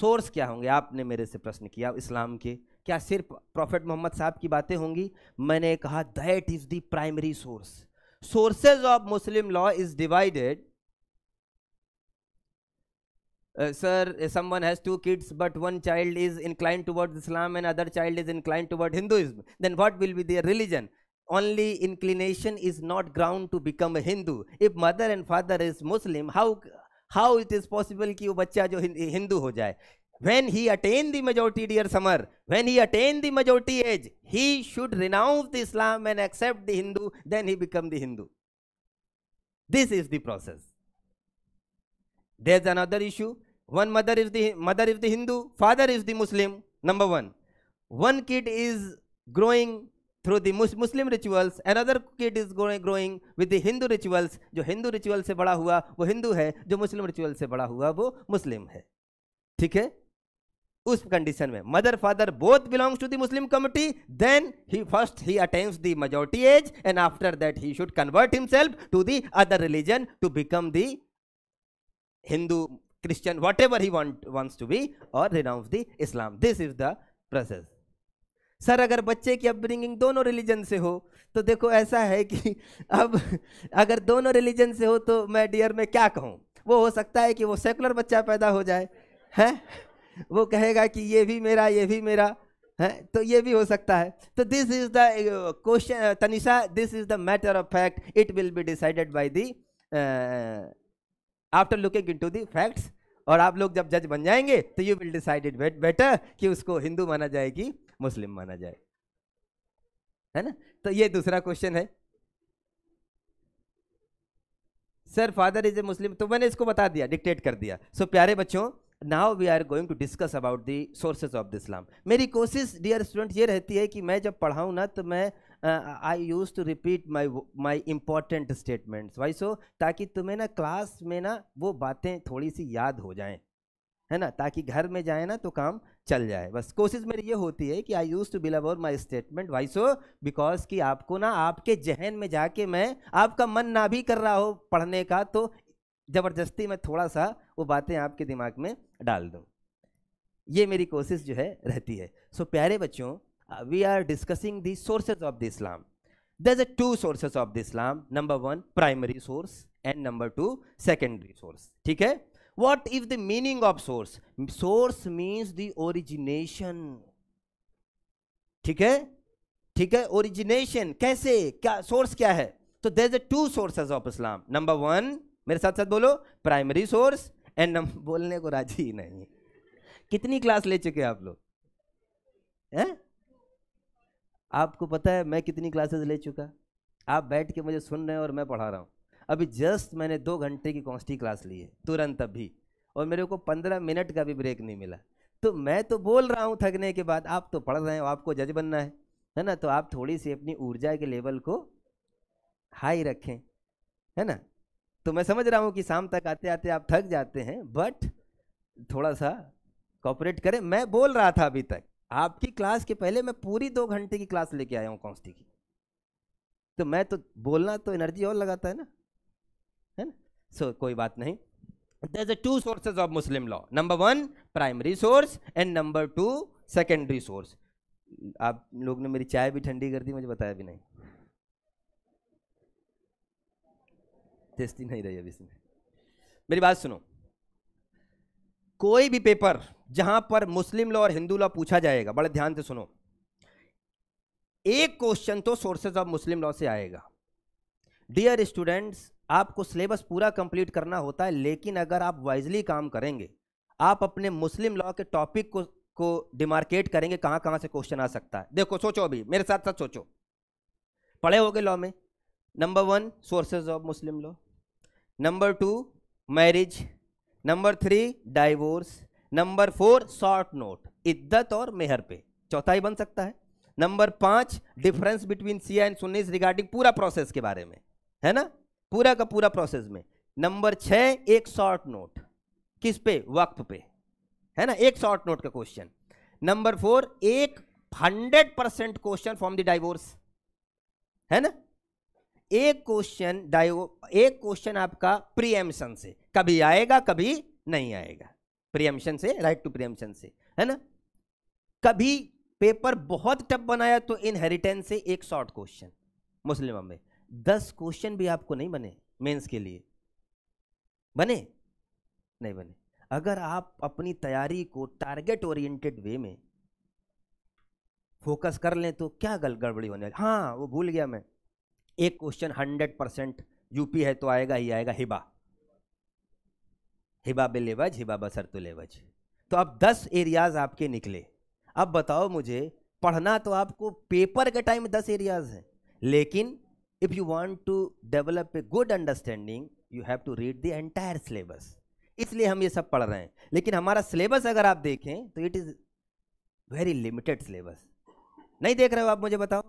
सोर्स क्या होंगे आपने मेरे से प्रश्न किया इस्लाम के क्या सिर्फ प्रॉफिट मोहम्मद साहब की बातें होंगी मैंने कहा that is the primary source sources of Muslim law is divided Uh, sir, someone has two kids, but one child is inclined towards Islam and other child is inclined toward Hinduism. Then what will be their religion? Only inclination is not ground to become a Hindu. If mother and father is Muslim, how how it is possible कि वो बच्चा जो हिंदू हो जाए when he attain the majority dear summer when he attain the majority age he should renounce the islam and accept the hindu then he become the hindu this is the process there's another issue one mother is the mother is the hindu father is the muslim number one one kid is growing through the Muslim rituals another kid is growing with the Hindu rituals जो Hindu ritual से बड़ा हुआ वो हिंदू है जो मुस्लिम ritual से बड़ा हुआ वो मुस्लिम है ठीक है उस कंडीशन में mother father both belongs to the Muslim community then he first he attains the majority age and after that he should convert himself to the other religion to become the Hindu Christian, whatever he want, wants to be or renounce the Islam. This is the process. Sir अगर बच्चे की upbringing दोनों religion से हो तो देखो ऐसा है कि अब अगर दोनों रिलीजन से हो तो मैं डियर में क्या कहूँ वो हो सकता है कि वो सेकुलर बच्चा पैदा हो जाए हैं वो कहेगा कि ये भी मेरा ये भी मेरा है तो ये भी हो सकता है तो this is the question Tanisha this is the matter of fact it will be decided by the after looking to the facts और आप लोग जब जज बन जाएंगे तो यू विल डिसाइडेड बेटर कि उसको हिंदू माना जाए कि मुस्लिम माना जाए है ना तो ये दूसरा क्वेश्चन है sir father is a Muslim तो मैंने इसको बता दिया डिक्टेट कर दिया सो so, प्यारे बच्चों now we are going to discuss about the sources of the Islam मेरी कोशिश डियर स्टूडेंट ये रहती है कि मैं जब पढ़ाऊँ ना तो मैं uh, I used to repeat my my important statements. Why so? ताकि तुम्हें ना क्लास में ना वो बातें थोड़ी सी याद हो जाएं है ना ताकि घर में जाए ना तो काम चल जाए बस कोशिश मेरी ये होती है कि I use to believe about my statement why so because कि आपको ना आपके जहन में जाके मैं आपका मन ना भी कर रहा हो पढ़ने का तो ज़बरदस्ती मैं थोड़ा सा वो बातें आपके दिमाग में डाल दूँ ये मेरी कोशिश जो है रहती है सो so, प्यारे बच्चों uh, we are discussing the sources of the Islam. There's a two sources of the Islam. Number one, primary source and number two, secondary source. ठीक है? What is the meaning of source? Source means the origination. ठीक है? ठीक है? Origination कैसे? क्या source क्या है? तो there's a two sources of Islam. Number one, मेरे साथ साथ बोलो प्राइमरी सोर्स एंड बोलने को राजी ही नहीं कितनी क्लास ले चुके आप लोग हैं आपको पता है मैं कितनी क्लासेस ले चुका आप बैठ के मुझे सुन रहे हैं और मैं पढ़ा रहा हूँ अभी जस्ट मैंने दो घंटे की कॉन्स्टी क्लास ली है तुरंत अभी और मेरे को पंद्रह मिनट का भी ब्रेक नहीं मिला तो मैं तो बोल रहा हूँ थकने के बाद आप तो पढ़ रहे हैं आपको जज बनना है है ना तो आप थोड़ी सी अपनी ऊर्जा के लेवल को हाई रखें है ना तो मैं समझ रहा हूँ कि शाम तक आते आते आप थक जाते हैं बट थोड़ा सा कॉपरेट करें मैं बोल रहा था अभी तक आपकी क्लास के पहले मैं पूरी दो घंटे की क्लास लेके आया हूँ कॉन्स्टी की तो मैं तो बोलना तो एनर्जी और लगाता है ना है ना सो so, कोई बात नहीं there's a two sources of Muslim law number one primary source and number two secondary source आप लोग ने मेरी चाय भी ठंडी कर दी मुझे बताया भी नहीं टेस्टी नहीं रही अभी इसमें मेरी बात सुनो कोई भी पेपर जहां पर मुस्लिम लॉ और हिंदू लॉ पूछा जाएगा बड़े ध्यान से सुनो एक क्वेश्चन तो सोर्सेज ऑफ मुस्लिम लॉ से आएगा डियर स्टूडेंट्स आपको सिलेबस पूरा कंप्लीट करना होता है लेकिन अगर आप वाइजली काम करेंगे आप अपने मुस्लिम लॉ के टॉपिक को को डिमार्केट करेंगे कहाँ कहाँ से क्वेश्चन आ सकता है देखो सोचो अभी मेरे साथ साथ सोचो पढ़े हो लॉ में number one sources of Muslim law number two marriage number three divorce number four short note इद्दत और मेहर पे चौथा ही बन सकता है नंबर पांच difference between Shia and Sunnis regarding पूरा प्रोसेस के बारे में है ना पूरा का पूरा प्रोसेस में नंबर छ एक शॉर्ट नोट किस पे वक्फ पे है ना एक शॉर्ट नोट का क्वेश्चन नंबर फोर एक hundred percent question from the divorce है ना एक क्वेश्चन डाइवो एक क्वेश्चन आपका प्रीएम्सन से कभी आएगा कभी नहीं आएगा प्रियमशन से राइट टू प्रियमशन से है ना कभी पेपर बहुत टप बनाया तो इनहेरिटेंस से एक शॉर्ट क्वेश्चन मुस्लिम में दस क्वेश्चन भी आपको नहीं बने मेंस के लिए बने नहीं बने अगर आप अपनी तैयारी को टारगेट ओरिएंटेड वे में फोकस कर लें तो क्या गल गड़बड़ी होने वाली हाँ वो भूल गया मैं एक क्वेश्चन हंड्रेड परसेंट यूपी है तो आएगा ही आएगा हिबा हिबा लेवज हिबा बसरतुलेवज तो अब दस एरियाज आपके निकले अब बताओ मुझे पढ़ना तो आपको पेपर के टाइम दस एरियाज है लेकिन if you want to develop a good understanding you have to read the entire syllabus इसलिए हम ये सब पढ़ रहे हैं लेकिन हमारा सिलेबस अगर आप देखें तो it is very limited syllabus नहीं देख रहे हो आप मुझे बताओ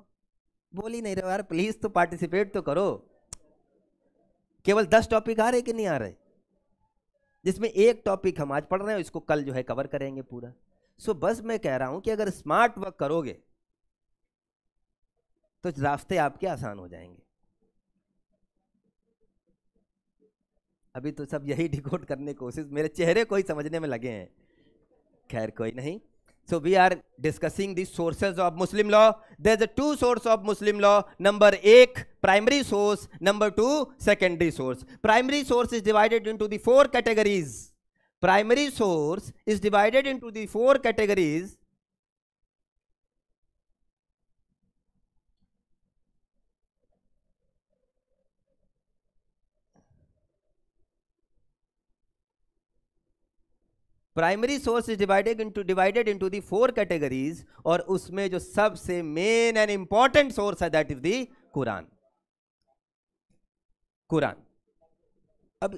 बोल ही नहीं रहे यार प्लीज़ तो पार्टिसिपेट तो करो केवल दस टॉपिक आ रहे कि नहीं आ रहे जिसमें एक टॉपिक हम आज पढ़ रहे हैं इसको कल जो है कवर करेंगे पूरा सो बस मैं कह रहा हूं कि अगर स्मार्ट वर्क करोगे तो रास्ते आपके आसान हो जाएंगे अभी तो सब यही डिकोड करने की कोशिश मेरे चेहरे को ही समझने में लगे हैं खैर कोई नहीं So we are discussing the sources of Muslim law. There's a two source of Muslim law. Number one, primary source. Number two secondary source. Primary source is divided into the four categories. Primary source is divided into the four categories primary source is divided into divided into the four categories और उसमें जो सबसे main and important source है that is the Quran Quran अब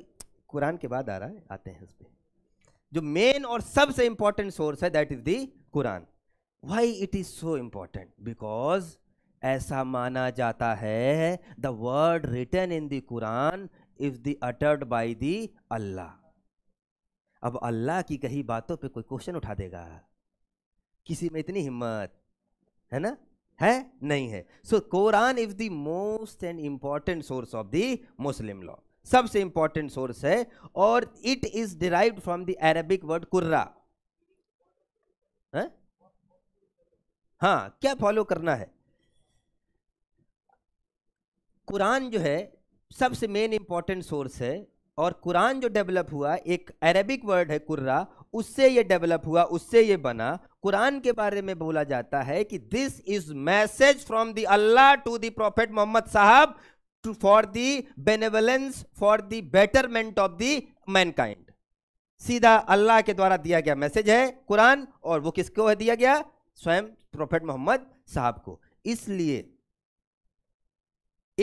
Quran के बाद आ रहा है आते हैं उस पर जो मेन और सबसे इंपॉर्टेंट सोर्स है that is the Quran why it is so important because ऐसा माना जाता है the word written in the Quran is the uttered by the Allah अब अल्लाह की कही बातों पे कोई क्वेश्चन उठा देगा किसी में इतनी हिम्मत है ना है नहीं है so Quran is the most and important source of the Muslim law सबसे इंपॉर्टेंट सोर्स है और it is derive from the Arabic word कुर्रा है? हाँ क्या फॉलो करना है कुरान जो है सबसे मेन इंपॉर्टेंट सोर्स है और कुरान जो डेवलप हुआ एक अरेबिक वर्ड है कुर्रा उससे ये डेवलप हुआ उससे ये बना कुरान के बारे में बोला जाता है कि this is message from the Allah to the prophet Mohammad साहब to for the benevolence for the betterment of the mankind सीधा अल्लाह के द्वारा दिया गया मैसेज है कुरान और वो किसको है दिया गया स्वयं प्रॉफेट मोहम्मद साहब को इसलिए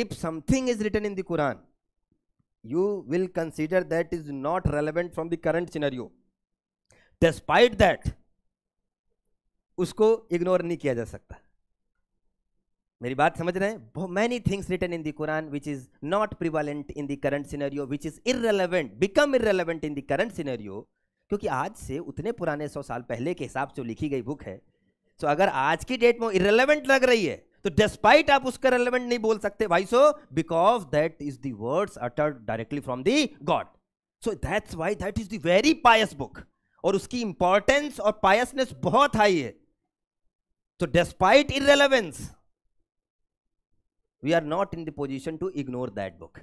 if something is written in the Quran you will consider that is not relevant from the current scenario despite that उसको इग्नोर नहीं किया जा सकता मेरी बात समझ रहे हैं many things written in the Quran which is not prevalent in the current scenario which is irrelevant become irrelevant in the current scenario क्योंकि आज से उतने पुराने सौ साल पहले के हिसाब से लिखी गई बुक है सो तो अगर आज की डेट में इरेलीवेंट लग रही है तो डेस्पाइट आप उसका रेलिवेंट नहीं बोल सकते भाई so because that is words utter uttered directly from the God so that's why that is the very pious book और उसकी इंपॉर्टेंस और पायसनेस बहुत हाई है तो despite irrelevance we are not in the position to ignore that book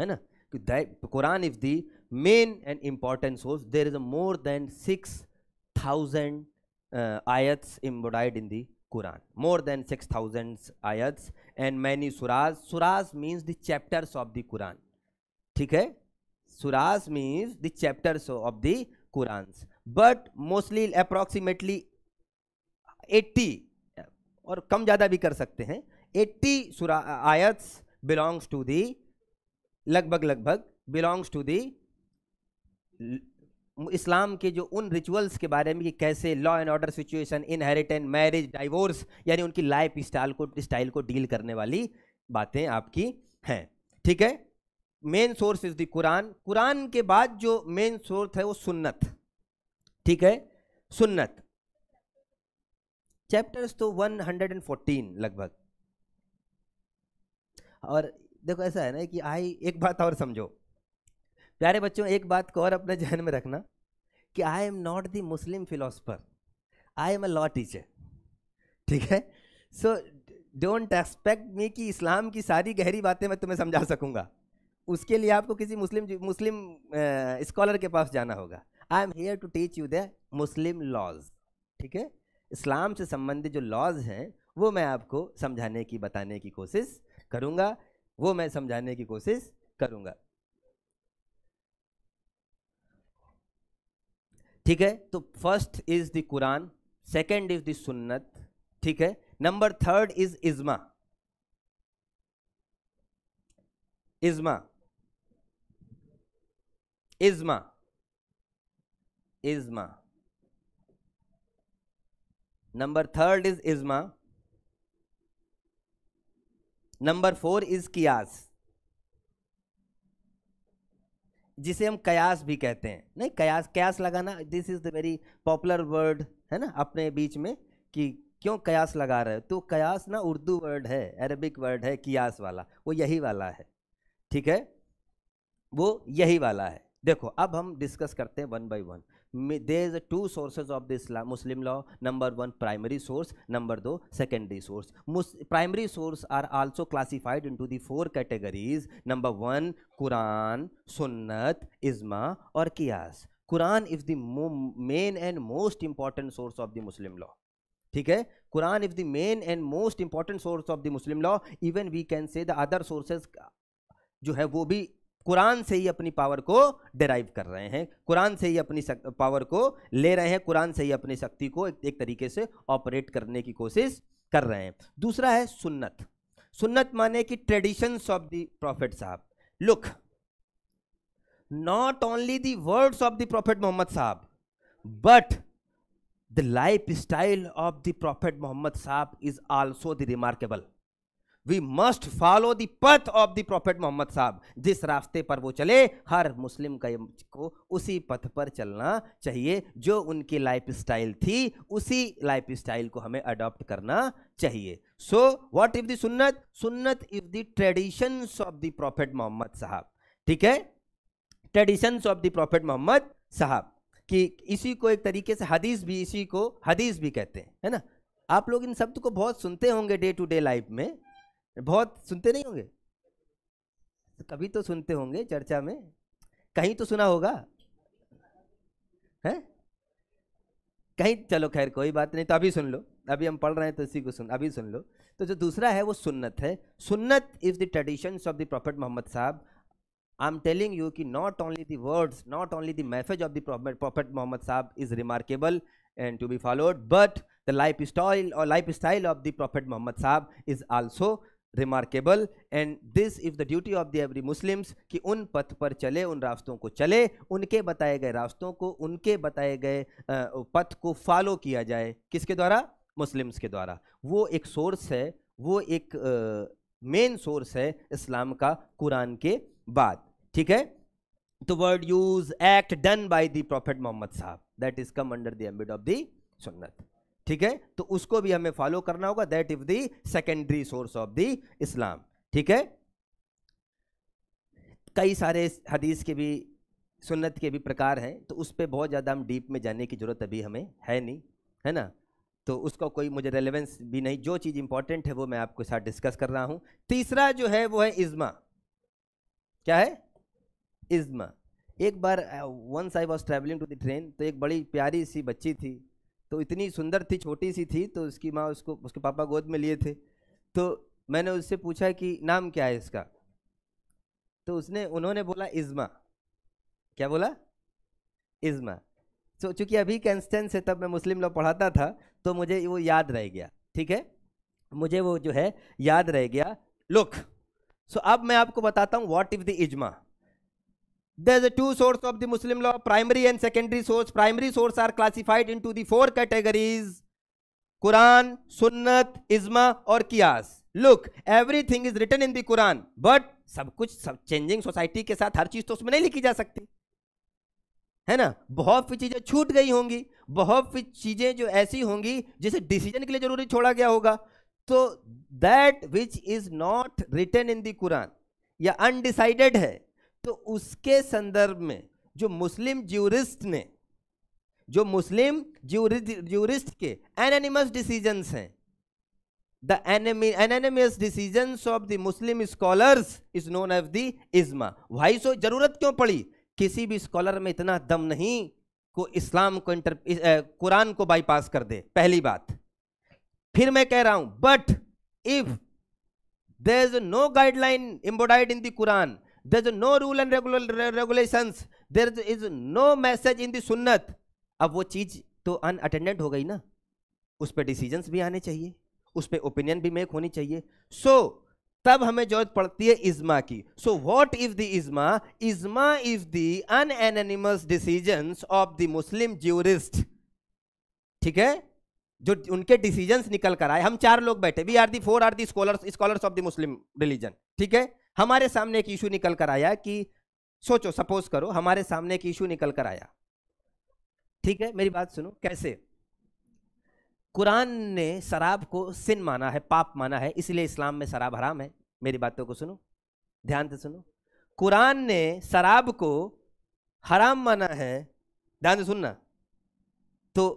है ना that Quran is the main and important source there is a more than six thousand आयत्स embodied in the Quran, more than 6,000 ayats and many surahs. Surahs means the chapters of the Quran. ठीक है surahs means the chapters of the Qurans. But mostly approximately 80 और कम ज़्यादा भी कर सकते हैं 80 सुरा आयत्स belongs to the लगभग लगभग belongs to the इस्लाम के जो उन रिचुअल्स के बारे में कि कैसे law and order situation inheritance marriage divorce यानी उनकी लाइफ स्टाइल को स्टाइल को डील करने वाली बातें आपकी हैं ठीक है main source is the Quran Quran के बाद जो मेन सोर्स है वो सुन्नत ठीक है सुन्नत चैप्टर्स तो 114 लगभग और देखो ऐसा है ना कि आई एक बात और समझो प्यारे बच्चों एक बात को और अपने जहन में रखना कि I am not the Muslim philosopher I am a law teacher ठीक है सो डोंट एक्सपेक्ट मी कि इस्लाम की सारी गहरी बातें मैं तुम्हें समझा सकूंगा उसके लिए आपको किसी मुस्लिम मुस्लिम स्कॉलर के पास जाना होगा I am here to teach you the Muslim laws ठीक है इस्लाम से संबंधित जो लॉज हैं वो मैं आपको समझाने की बताने की कोशिश करूँगा वो मैं समझाने की कोशिश करूँगा ठीक है तो first is the Quran second is the सुन्नत ठीक है नंबर थर्ड इज इज्मा इज्मा इज्मा इज्मा नंबर थर्ड इज इज्मा नंबर फोर इज कियास जिसे हम कयास भी कहते हैं नहीं कयास कयास लगाना this is the very popular word है ना अपने बीच में कि क्यों कयास लगा रहे हो तो कयास ना उर्दू वर्ड है अरबिक वर्ड है कियास वाला वो यही वाला है ठीक है वो यही वाला है देखो अब हम डिस्कस करते हैं one by one there is two sources of this muslim law number one primary source number two secondary source Mus primary source are also classified into the four categories number one quran sunnat ijma or qiyas quran is the main and most important source of the muslim law ठीक है Quran is the main and most important source of the Muslim law even we can say the other sources जो है वो भी कुरान से ही अपनी power को derive कर रहे हैं कुरान से ही अपनी पावर को ले रहे हैं कुरान से ही अपनी शक्ति को एक, एक तरीके से ऑपरेट करने की कोशिश कर रहे हैं दूसरा है सुन्नत सुन्नत माने कि ट्रेडिशंस ऑफ द प्रॉफिट साहब look not only the words of the prophet Mohammad साहब but the life style of the prophet Mohammad साहब is also the remarkable we must follow the path of the prophet Mohammad साहब जिस रास्ते पर वो चले हर मुस्लिम को उसी पथ पर चलना चाहिए जो उनकी लाइफ स्टाइल थी उसी लाइफ स्टाइल को हमें अडॉप्ट करना चाहिए सो वॉट इफ द सुन्नत सुन्नत if the tradition of the prophet Mohammad साहब ठीक है tradition of the prophet Mohammad साहब कि इसी को एक तरीके से हदीस भी इसी को हदीस भी कहते हैं है ना आप लोग इन शब्द को बहुत सुनते होंगे डे टू डे लाइफ में बहुत सुनते नहीं होंगे तो कभी तो सुनते होंगे चर्चा में कहीं तो सुना होगा है कहीं चलो खैर कोई बात नहीं तो अभी सुन लो अभी हम पढ़ रहे हैं तो इसी को सुन अभी सुन लो तो जो दूसरा है वो सुन्नत है सुन्नत is the tradition of the prophet Mohammad साहब आई एम टेलिंग यू कि not only the words not only the message of the prophet Mohammad साहब is remarkable and be followed but the life style और life style of the prophet Mohammad साहब is also remarkable and this is the duty of the every Muslims कि उन पथ पर चले उन रास्तों को चले उनके बताए गए रास्तों को उनके बताए गए पथ को फॉलो किया जाए किसके द्वारा मुस्लिम्स के द्वारा वो एक सोर्स है वो एक मेन सोर्स है इस्लाम का कुरान के बाद ठीक है तो word use act done by the prophet Mohammad साहब that is come under the ambit of ठीक है तो उसको भी हमें फॉलो करना होगा that is the secondary source of the Islam ठीक है कई सारे हदीस के भी सुन्नत के भी प्रकार हैं तो उस पर बहुत ज़्यादा हम डीप में जाने की ज़रूरत अभी हमें है नहीं है ना तो उसका कोई मुझे रेलेवेंस भी नहीं जो चीज़ इंपॉर्टेंट है वो मैं आपके साथ डिस्कस कर रहा हूँ तीसरा जो है वो है इज्मा क्या है इज्मा एक बार once I was travelling to the train तो एक बड़ी प्यारी सी बच्ची थी तो इतनी सुंदर थी छोटी सी थी तो उसकी माँ उसको उसके पापा गोद में लिए थे तो मैंने उससे पूछा कि नाम क्या है इसका तो उसने उन्होंने बोला इज़्मा क्या बोला इज़्मा तो चूंकि अभी कैंस्टेंस है तब मैं मुस्लिम लोग पढ़ाता था तो मुझे वो याद रह गया ठीक है मुझे वो जो है याद रह गया लुक सो so, अब मैं आपको बताता हूँ वॉट इफ़ द इजमा there's a two source of the muslim law primary and secondary source primary source are classified into the four categories quran sunnat isma or qiyas look everything is written in the quran but sab kuch sab changing society ke sath har cheez to usme nahi likhi ja sakti hai na bahut si cheeze chhut gayi hongi bahut si cheeze jo aisi hongi jise decision ke liye zaruri choda gaya hoga so that which is not written in the quran ya undecided hai तो उसके संदर्भ में जो Muslim jurist ने जो Muslim jurist के unanimous decisions हैं the enemy, anonymous decisions of the Muslim scholars is known as the isma. भाई सो जरूरत क्यों पड़ी किसी भी स्कॉलर में इतना दम नहीं को इस्लाम को इंटर कुरान को बाईपास कर दे पहली बात फिर मैं कह रहा हूं but if there is no guideline embodied in the Quran there is no rule and regular regulations there is no message in the sunnat अब वो चीज तो unattended हो गई ना us pe decisions भी आने चाहिए उस पर ओपिनियन भी मेक होनी चाहिए so, tab hame जरूरत padti hai इज्मा ki so what if the इज्मा इज्मा is the unanimous decisions of the muslim jurist ठीक है जो उनके डिसीजंस निकल कर आए हम चार लोग बैठे we are the four are the scholars scholars of the Muslim religion ठीक है हमारे सामने एक इशू निकल कर आया कि सोचो सपोज करो हमारे सामने एक इशू निकल कर आया ठीक है मेरी बात सुनो कैसे कुरान ने शराब को सिन माना है पाप माना है इसलिए इस्लाम में शराब हराम है मेरी बातों को सुनो ध्यान से सुनो कुरान ने शराब को हराम माना है ध्यान से सुनना तो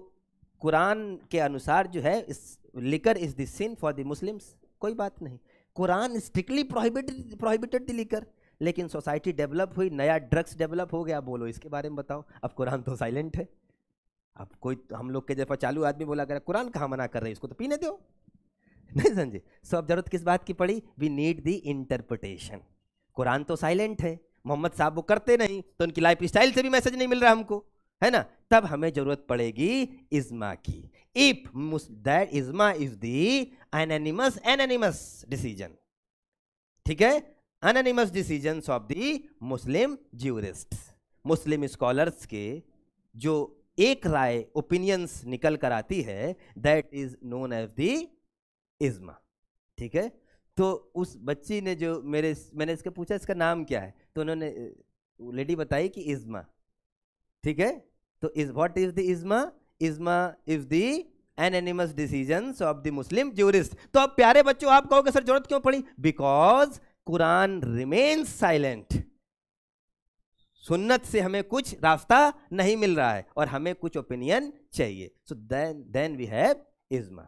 कुरान के अनुसार जो है इस liquor is the sin for the Muslims कोई बात नहीं कुरान स्ट्रिक्टली प्रोहिबिटेड प्रोहिबिटेड थी लिकर लेकिन सोसाइटी डेवलप हुई नया ड्रग्स डेवलप हो गया बोलो इसके बारे में बताओ अब कुरान तो साइलेंट है अब कोई हम लोग के जैसा चालू आदमी बोला कर कुरान कहाँ मना कर रहे हैं इसको तो पीने दो नहीं समझे सो अब जरूरत किस बात की पड़ी we need the interpretation Quran तो साइलेंट है मोहम्मद साहब वो करते नहीं तो उनकी लाइफ स्टाइल से भी मैसेज नहीं मिल रहा हमको है ना तब हमें जरूरत पड़ेगी इज्मा की इफ दैट इज्मा is the unanimous unanimous decision ठीक है unanimous decision of the Muslim jurist Muslim scholars के जो एक राय ओपिनियंस निकल कर आती है that is known as the इज्मा ठीक है तो उस बच्ची ने जो मेरे मैंने इसके पूछा इसका नाम क्या है तो उन्होंने लेडी बताई कि इज्मा ठीक है तो इज व्हाट इज द इज्मा इज्मा is the unanimous decision of the Muslim jurist तो अब प्यारे बच्चों आप कहोगे सर जरूरत क्यों पड़ी बिकॉज कुरान रिमेन्स साइलेंट सुन्नत से हमें कुछ रास्ता नहीं मिल रहा है और हमें कुछ ओपिनियन चाहिए so then then we have इज्मा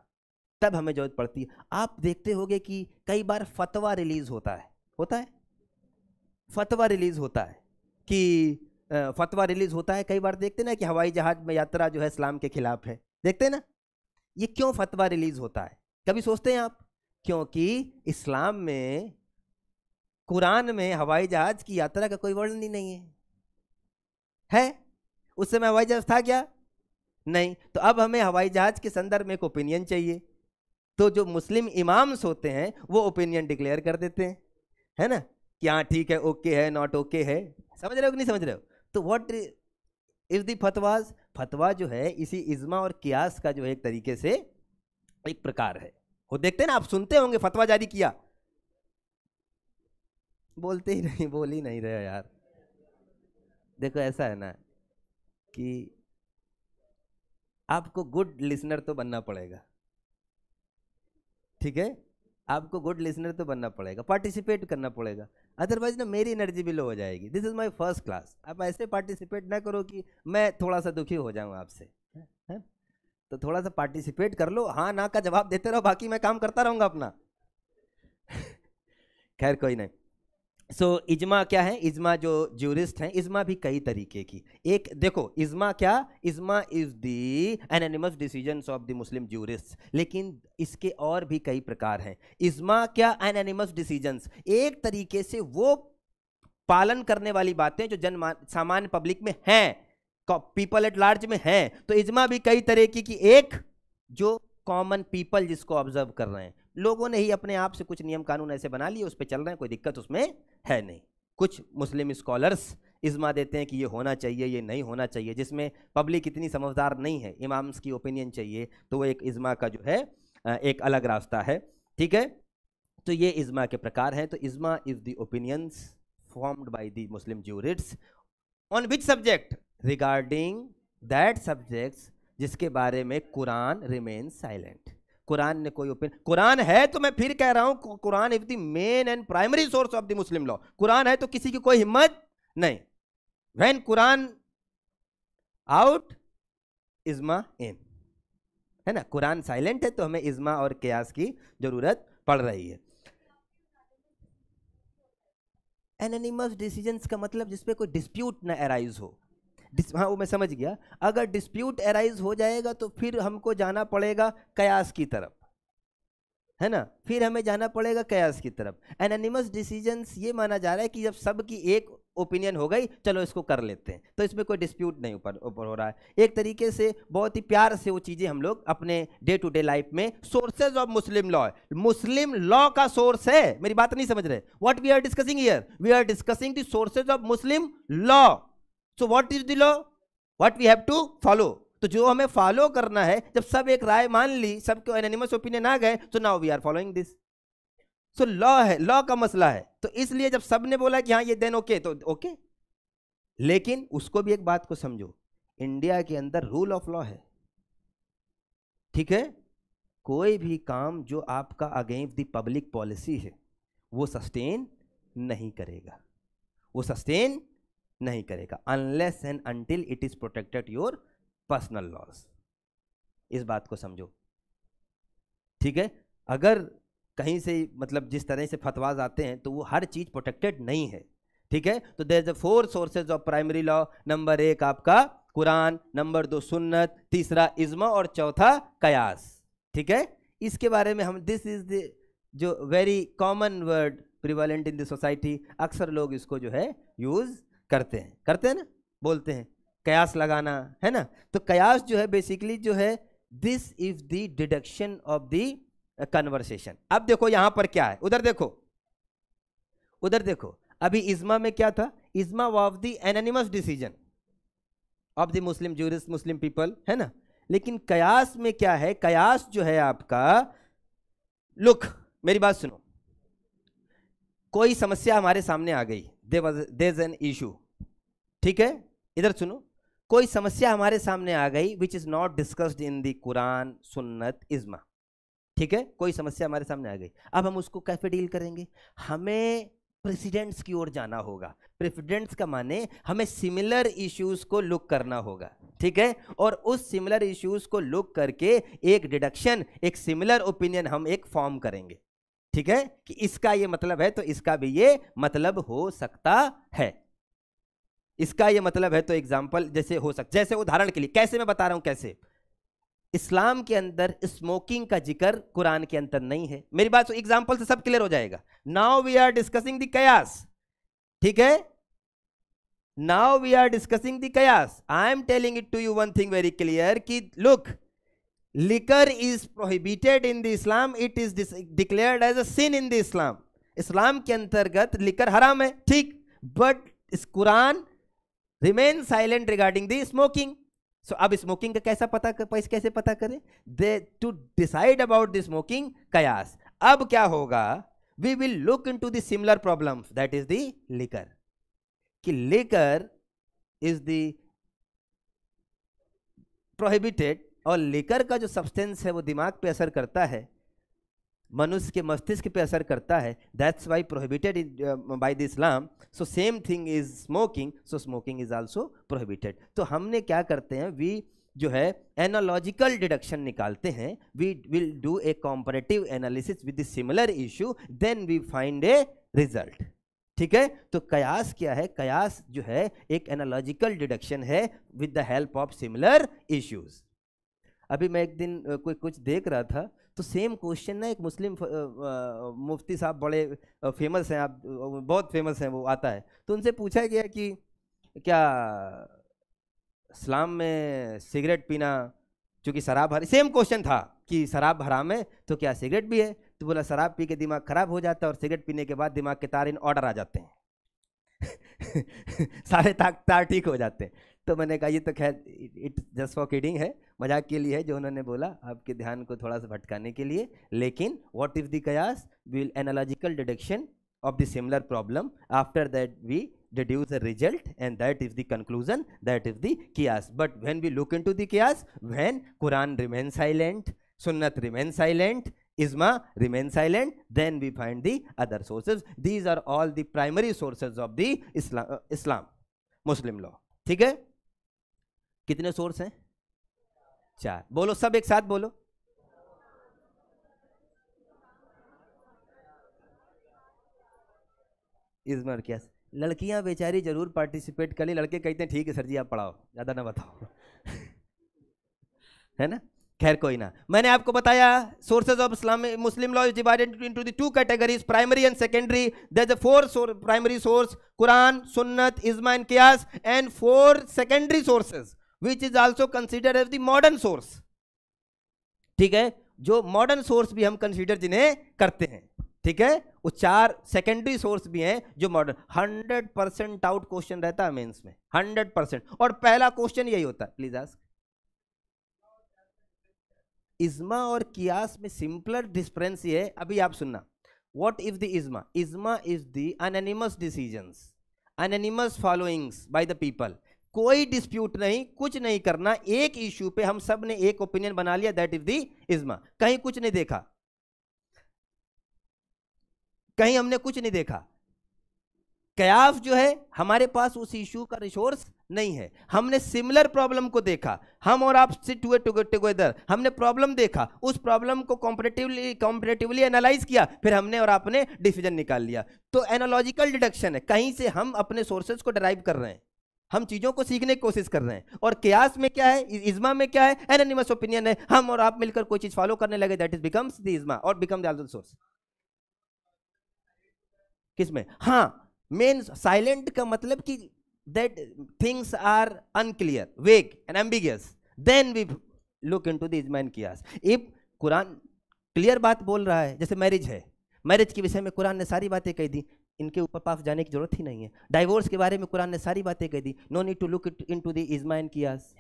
तब हमें जरूरत पड़ती है आप देखते होगे कि कई बार फतवा रिलीज होता है होता है फतवा रिलीज होता है कि फतवा रिलीज होता है कई बार देखते ना कि हवाई जहाज में यात्रा जो है इस्लाम के खिलाफ है देखते ना ये क्यों फतवा रिलीज होता है कभी सोचते हैं आप क्योंकि इस्लाम में कुरान में हवाई जहाज की यात्रा का कोई वर्णन ही नहीं है है उस समय हवाई जहाज था क्या नहीं तो अब हमें हवाई जहाज के संदर्भ में एक ओपिनियन चाहिए तो जो मुस्लिम इमाम्स होते हैं वो ओपिनियन डिक्लेयर कर देते हैं है ना कि हाँ ठीक है ओके है नॉट ओके है समझ रहे हो कि नहीं समझ रहे हो तो वट इज द फतवाज फतवा जो है इसी इज्मा और कियास का जो है एक तरीके से एक प्रकार है वो देखते हैं ना आप सुनते होंगे फतवा जारी किया बोलते ही नहीं बोल ही नहीं रहे यार देखो ऐसा है ना कि आपको गुड लिसनर तो बनना पड़ेगा ठीक है आपको गुड लिसनर तो बनना पड़ेगा पार्टिसिपेट करना पड़ेगा अदरवाइज ना मेरी एनर्जी भी लो हो जाएगी this is my first class आप ऐसे पार्टिसिपेट ना करो कि मैं थोड़ा सा दुखी हो जाऊँ आपसे तो थोड़ा सा पार्टिसिपेट कर लो हाँ ना का जवाब देते रहो बाकी मैं काम करता रहूँगा अपना खैर कोई नहीं सो so, इजमा क्या है इजमा जो ज्यूरिस्ट हैं इजमा भी कई तरीके की एक देखो इजमा क्या इजमा is the unanimous decision of the Muslim jurist लेकिन इसके और भी कई प्रकार हैं इजमा क्या एनिमस डिसीजंस एक तरीके से वो पालन करने वाली बातें जो जन सामान्य पब्लिक में हैं पीपल एट लार्ज में हैं तो इजमा भी कई तरीके की एक जो कॉमन पीपल जिसको ऑब्जर्व कर रहे हैं लोगों ने ही अपने आप से कुछ नियम कानून ऐसे बना लिए उस पर चल रहे हैं कोई दिक्कत उसमें है नहीं कुछ मुस्लिम स्कॉलर्स इज्मा देते हैं कि ये होना चाहिए ये नहीं होना चाहिए जिसमें पब्लिक इतनी समझदार नहीं है इमाम्स की ओपिनियन चाहिए तो वो एक इज्मा का जो है एक अलग रास्ता है ठीक है तो ये इज्मा के प्रकार हैं तो इज्मा is the opinions formed by the Muslim jurists on which subject regarding that subjects जिसके बारे में कुरान रिमेन साइलेंट कुरान ने कोई ओपिनियन कुरान है तो मैं फिर कह रहा हूं Quran is the main and primary source of the Muslim law Quran है तो किसी की कोई हिम्मत नहीं वैन कुरान आउट इजमा इन है ना कुरान साइलेंट है तो हमें इजमा और क्यास की जरूरत पड़ रही है एनिमस डिसीजंस का मतलब जिसपे कोई डिस्प्यूट ना अराइज हो हाँ वो मैं समझ गया अगर डिस्प्यूट एराइज हो जाएगा तो फिर हमको जाना पड़ेगा कयास की तरफ है ना फिर हमें जाना पड़ेगा कयास की तरफ एनानिमस डिसीजंस ये माना जा रहा है कि जब सबकी एक ओपिनियन हो गई चलो इसको कर लेते हैं तो इसमें कोई डिस्प्यूट नहीं ऊपर ऊपर हो रहा है एक तरीके से बहुत ही प्यार से वो चीज़ें हम लोग अपने डे टू डे लाइफ में sources of Muslim law Muslim law का सोर्स है मेरी बात नहीं समझ रहे what we are discussing we are discussing the sources of Muslim law so what is the law we have to follow तो जो हमें फॉलो करना है जब सब एक राय मान ली सबके एनिमस ओपिनियन आ गए so now we are following this so law है लॉ का मसला है तो इसलिए जब सब ने बोला कि हाँ ये देन ओके तो ओके लेकिन उसको भी एक बात को समझो इंडिया के अंदर रूल ऑफ लॉ है ठीक है कोई भी काम जो आपका अगेंस्ट द पब्लिक पॉलिसी है वो सस्टेन नहीं करेगा वो सस्टेन नहीं करेगा unless and until it is protected your personal laws इस बात को समझो ठीक है अगर कहीं से मतलब जिस तरह से फतवाज आते हैं तो वो हर चीज़ प्रोटेक्टेड नहीं है ठीक है तो there is four sources of primary law number एक आपका कुरान नंबर दो सुन्नत तीसरा इज्मा और चौथा कयास ठीक है इसके बारे में हम दिस इज द जो very common word prevalent in the society अक्सर लोग इसको जो है यूज़ करते हैं करते हैं ना बोलते हैं कयास लगाना है ना तो कयास जो है बेसिकली जो है this is the deduction of the conversation अब देखो यहां पर क्या है उधर देखो उधर देखो अभी इज्मा में क्या था इज्मा of the unanimous decision of the Muslim jurist Muslim people है ना लेकिन कयास में क्या है कयास जो है आपका लुक मेरी बात सुनो कोई समस्या हमारे सामने आ गई they was this an issue ठीक है इधर सुनो कोई समस्या हमारे सामने आ गई which is not discussed in the Quran सुन्नत इज्मा ठीक है कोई समस्या हमारे सामने आ गई अब हम उसको कैसे डील करेंगे हमें प्रेसिडेंट्स की ओर जाना होगा प्रेसिडेंट्स का माने हमें सिमिलर इश्यूज को लुक करना होगा ठीक है और उस सिमिलर इश्यूज को लुक करके एक डिडक्शन एक सिमिलर ओपिनियन हम एक फॉर्म करेंगे ठीक है कि इसका ये मतलब है तो इसका भी ये मतलब हो सकता है इसका ये मतलब है तो एग्जाम्पल जैसे हो सकता जैसे उदाहरण के लिए कैसे मैं बता रहा हूं कैसे इस्लाम के अंदर स्मोकिंग का जिक्र कुरान के अंदर नहीं है मेरी बात एग्जाम्पल से सब क्लियर हो जाएगा now we are discussing the कयास ठीक है now we are discussing the कयास I am telling it to you one thing very clear कि look liquor is prohibited in the Islam it is declared as a sin in the Islam Islam के अंतर्गत liquor हराम है ठीक but इस Quran remain silent regarding the smoking so अब smoking का कैसा पता पैसे कैसे पता करें दे to decide about the smoking कयास अब क्या होगा we will look in to the similar problem that is the liquor कि लिकर इज द प्रोहिबिटेड और लेकर का जो सब्सटेंस है वो दिमाग पे असर करता है मनुष्य के मस्तिष्क पे असर करता है that's why prohibited by the Islam so same thing is smoking so smoking is also prohibited तो हमने क्या करते हैं वी जो है एनालॉजिकल डिडक्शन निकालते हैं we will do a comparative analysis with similar issue then we find a result ठीक है तो कयास क्या है कयास जो है एक एनालॉजिकल डिडक्शन है with the help of similar issues अभी मैं एक दिन कोई कुछ देख रहा था तो सेम क्वेश्चन ना एक मुस्लिम मुफ्ती साहब बड़े फेमस हैं आप बहुत फेमस हैं वो आता है तो उनसे पूछा गया कि क्या इस्लाम में सिगरेट पीना चूँकि शराब हराम सेम क्वेश्चन था कि शराब हराम है तो क्या सिगरेट भी है तो बोला शराब पी के दिमाग ख़राब हो जाता है और सिगरेट पीने के बाद दिमाग के तार इन ऑर्डर आ जाते हैं सारे तार ठीक हो जाते हैं तो मैंने कहा ये तो खैर इट जस्ट फॉर किडिंग है मजाक के लिए है जो उन्होंने बोला आपके ध्यान को थोड़ा सा भटकाने के लिए लेकिन वॉट इज दयास कयास will analogical deduction of the similar problem after that we deduce the result and that is the conclusion that is the but when we look in to दियास वैन कुरान रिमेन साइलेंट सुन्नत remain silent इजमा remain silent then we find the other sources these are all the primary sources of the Islam Muslim law ठीक है कितने source हैं चार बोलो सब एक साथ बोलो इजमर क्या लड़कियां बेचारी जरूर पार्टिसिपेट ली लड़के कहते हैं ठीक है सर जी आप पढ़ाओ ज़्यादा ना बताओ है ना खैर कोई ना मैंने आपको बताया sources of Islam Muslim law is divided into the two categories primary and secondary there four primary source Quran सुन्नत इजमा एंड कियास and four secondary sources which is also consider as the modern source ठीक है जो modern source भी हम consider जिन्हें करते हैं ठीक है वो चार सेकेंडरी सोर्स भी हैं जो modern hundred percent out question रहता है मेन्स में हंड्रेड परसेंट और पहला क्वेश्चन यही होता है प्लीज आस्क इज्मा और कियास में सिंपलर डिफरेंस ये है अभी आप सुनना वॉट इज द इज्मा इज्मा is the unanimous decision unanimous followings by the people कोई डिस्प्यूट नहीं कुछ नहीं करना एक इश्यू पे हम सब ने एक ओपिनियन बना लिया दैट इज दी इज्मा कहीं कुछ नहीं देखा कहीं हमने कुछ नहीं देखा कयाफ जो है हमारे पास उस इशू का रिसोर्स नहीं है हमने सिमिलर प्रॉब्लम को देखा हम और आप सिट हुए टुगेदर हमने प्रॉब्लम देखा उस प्रॉब्लम को कॉम्पिटेटिवली कॉम्पिटेटिवली एनालाइज किया फिर हमने और आपने डिसीजन निकाल लिया तो एनालॉजिकल डिडक्शन है कहीं से हम अपने सोर्सेज को डराइव कर रहे हैं हम चीजों को सीखने की कोशिश कर रहे हैं और क्यास में क्या है इज्मा में क्या है एनोनिमस ओपिनियन है हम और आप मिलकर कोई चीज फॉलो करने लगे दैट इज बिकम्स द इज्मा और बिकम द सोर्स किसमें हाँ मेन साइलेंट का मतलब कि that things are unclear vague and ambiguous then we look in to the इजमा एंड क्यास इफ कुरान क्लियर बात बोल रहा है जैसे मैरिज है मैरिज के विषय में कुरान ने सारी बातें कह दी इनके ऊपर पास जाने की जरूरत ही नहीं है डाइवोर्स के बारे में कुरान ने सारी बातें कह दी no need to look it in to the इजमा कियास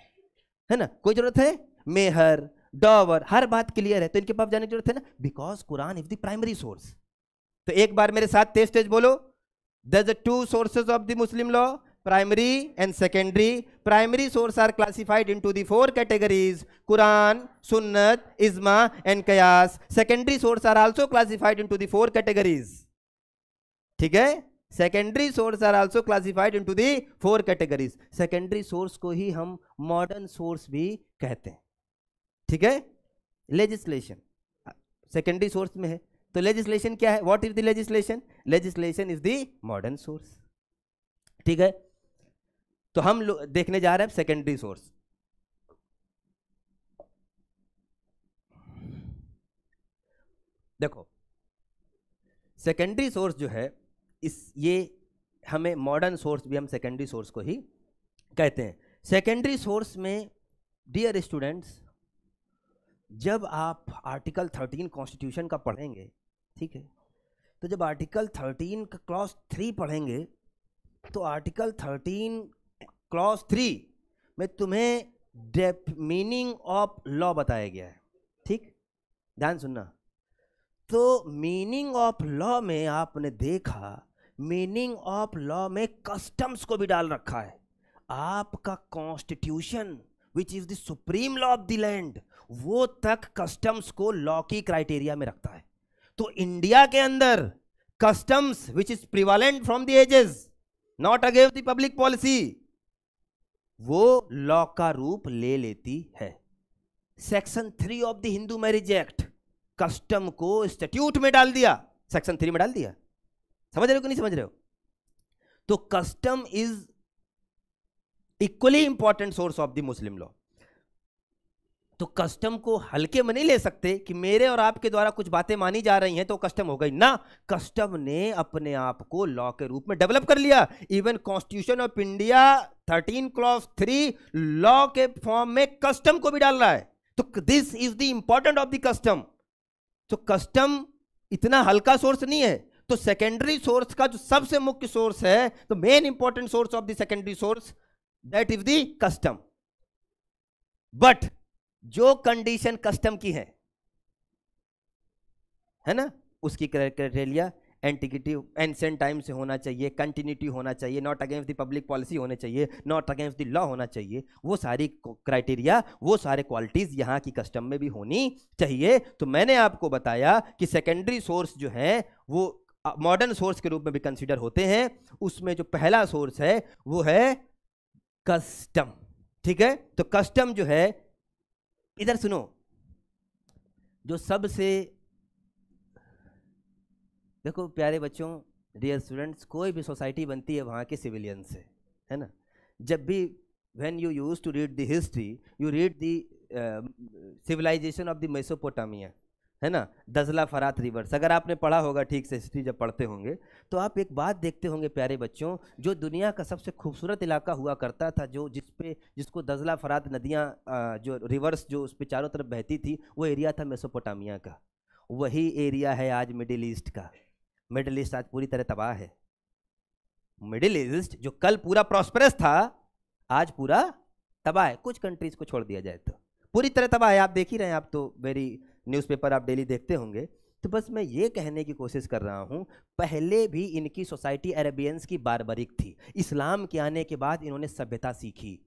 है ना कोई जरूरत है मेहर डॉवर हर बात क्लियर है तो इनके पास जाने की जरूरत है ना because Quran is the primary source तो एक बार मेरे साथ तेज तेज बोलो this two sources of the Muslim law primary and secondary primary source are classified in to four categories Quran सुन्नत इजमा एंड कयास secondary source are also classified in to four categories ठीक है secondary source are also classified into the four categories secondary source को ही हम modern source भी कहते हैं ठीक है लेजिस्लेशन सेकेंडरी सोर्स में है तो लेजिस्लेशन क्या है what is the legislation legislation is the modern source ठीक है तो हम देखने जा रहे हैं सेकेंडरी सोर्स देखो सेकेंडरी सोर्स जो है इस ये हमें मॉडर्न सोर्स भी हम सेकेंडरी सोर्स को ही कहते हैं सेकेंडरी सोर्स में डियर स्टूडेंट्स जब आप आर्टिकल थर्टीन कॉन्स्टिट्यूशन का पढ़ेंगे ठीक है तो जब आर्टिकल थर्टीन का क्लास थ्री पढ़ेंगे तो आर्टिकल थर्टीन क्लास थ्री में तुम्हें डेप मीनिंग ऑफ लॉ बताया गया है ठीक ध्यान सुनना तो मीनिंग ऑफ लॉ में आपने देखा मीनिंग ऑफ लॉ में कस्टम्स को भी डाल रखा है आपका constitution which is the supreme law of the land वो तक कस्टम्स को लॉ की क्राइटेरिया में रखता है तो इंडिया के अंदर customs which is prevalent from the ages not अगेव द पब्लिक पॉलिसी वो लॉ का रूप ले लेती है section three of the Hindu Marriage Act custom को स्टेट्यूट में डाल दिया सेक्शन थ्री में डाल दिया समझ रहे हो कि नहीं समझ रहे हो तो custom is equally important source of the Muslim law तो कस्टम को हल्के में नहीं ले सकते कि मेरे और आपके द्वारा कुछ बातें मानी जा रही हैं तो कस्टम हो गई ना कस्टम ने अपने आप को लॉ के रूप में डेवलप कर लिया even constitution of India thirteen clause three law के फॉर्म में कस्टम को भी डाल रहा है तो this is the important of the custom तो कस्टम इतना हल्का सोर्स नहीं है तो सेकेंडरी सोर्स का जो सबसे मुख्य सोर्स है तो main important source of the secondary source that is the custom but जो कंडीशन कस्टम की है है ना उसकी क्राइटेरिया एंटिगिटी एंसेंट टाइम से होना चाहिए कंटिन्यूटी होना चाहिए not against the public policy होने चाहिए नॉट अगेंस्ट द लॉ होना चाहिए वो सारी क्राइटेरिया वो सारे क्वालिटीज़ यहाँ की कस्टम में भी होनी चाहिए तो मैंने आपको बताया कि सेकेंडरी सोर्स जो है वो मॉडर्न सोर्स के रूप में भी कंसिडर होते हैं उसमें जो पहला सोर्स है वो है कस्टम ठीक है तो कस्टम जो है इधर सुनो जो सबसे देखो प्यारे बच्चों डियर स्टूडेंट्स कोई भी सोसाइटी बनती है वहाँ के सिविलियन से है ना जब भी when you use to read the history you read the civilization of the the uh, है ना दजला फरात रिवर्स अगर आपने पढ़ा होगा ठीक से हिस्ट्री जब पढ़ते होंगे तो आप एक बात देखते होंगे प्यारे बच्चों जो दुनिया का सबसे खूबसूरत इलाका हुआ करता था जो जिस पे जिसको दजला फरात नदियाँ जो रिवर्स जो उस पर चारों तरफ बहती थी वो एरिया था मेसोपोटामिया का वही एरिया है आज मिडिल ईस्ट का मिडिल ईस्ट आज पूरी तरह तबाह है मिडिल ईस्ट जो कल पूरा प्रॉस्परस था आज पूरा तबाह है कुछ कंट्रीज को छोड़ दिया जाए तो पूरी तरह तबाह है आप देख ही रहे हैं आप तो मेरी न्यूज़पेपर आप डेली देखते होंगे तो बस मैं ये कहने की कोशिश कर रहा हूँ पहले भी इनकी सोसाइटी अरेबियंस की बारबरिक थी इस्लाम के आने के बाद इन्होंने सभ्यता सीखी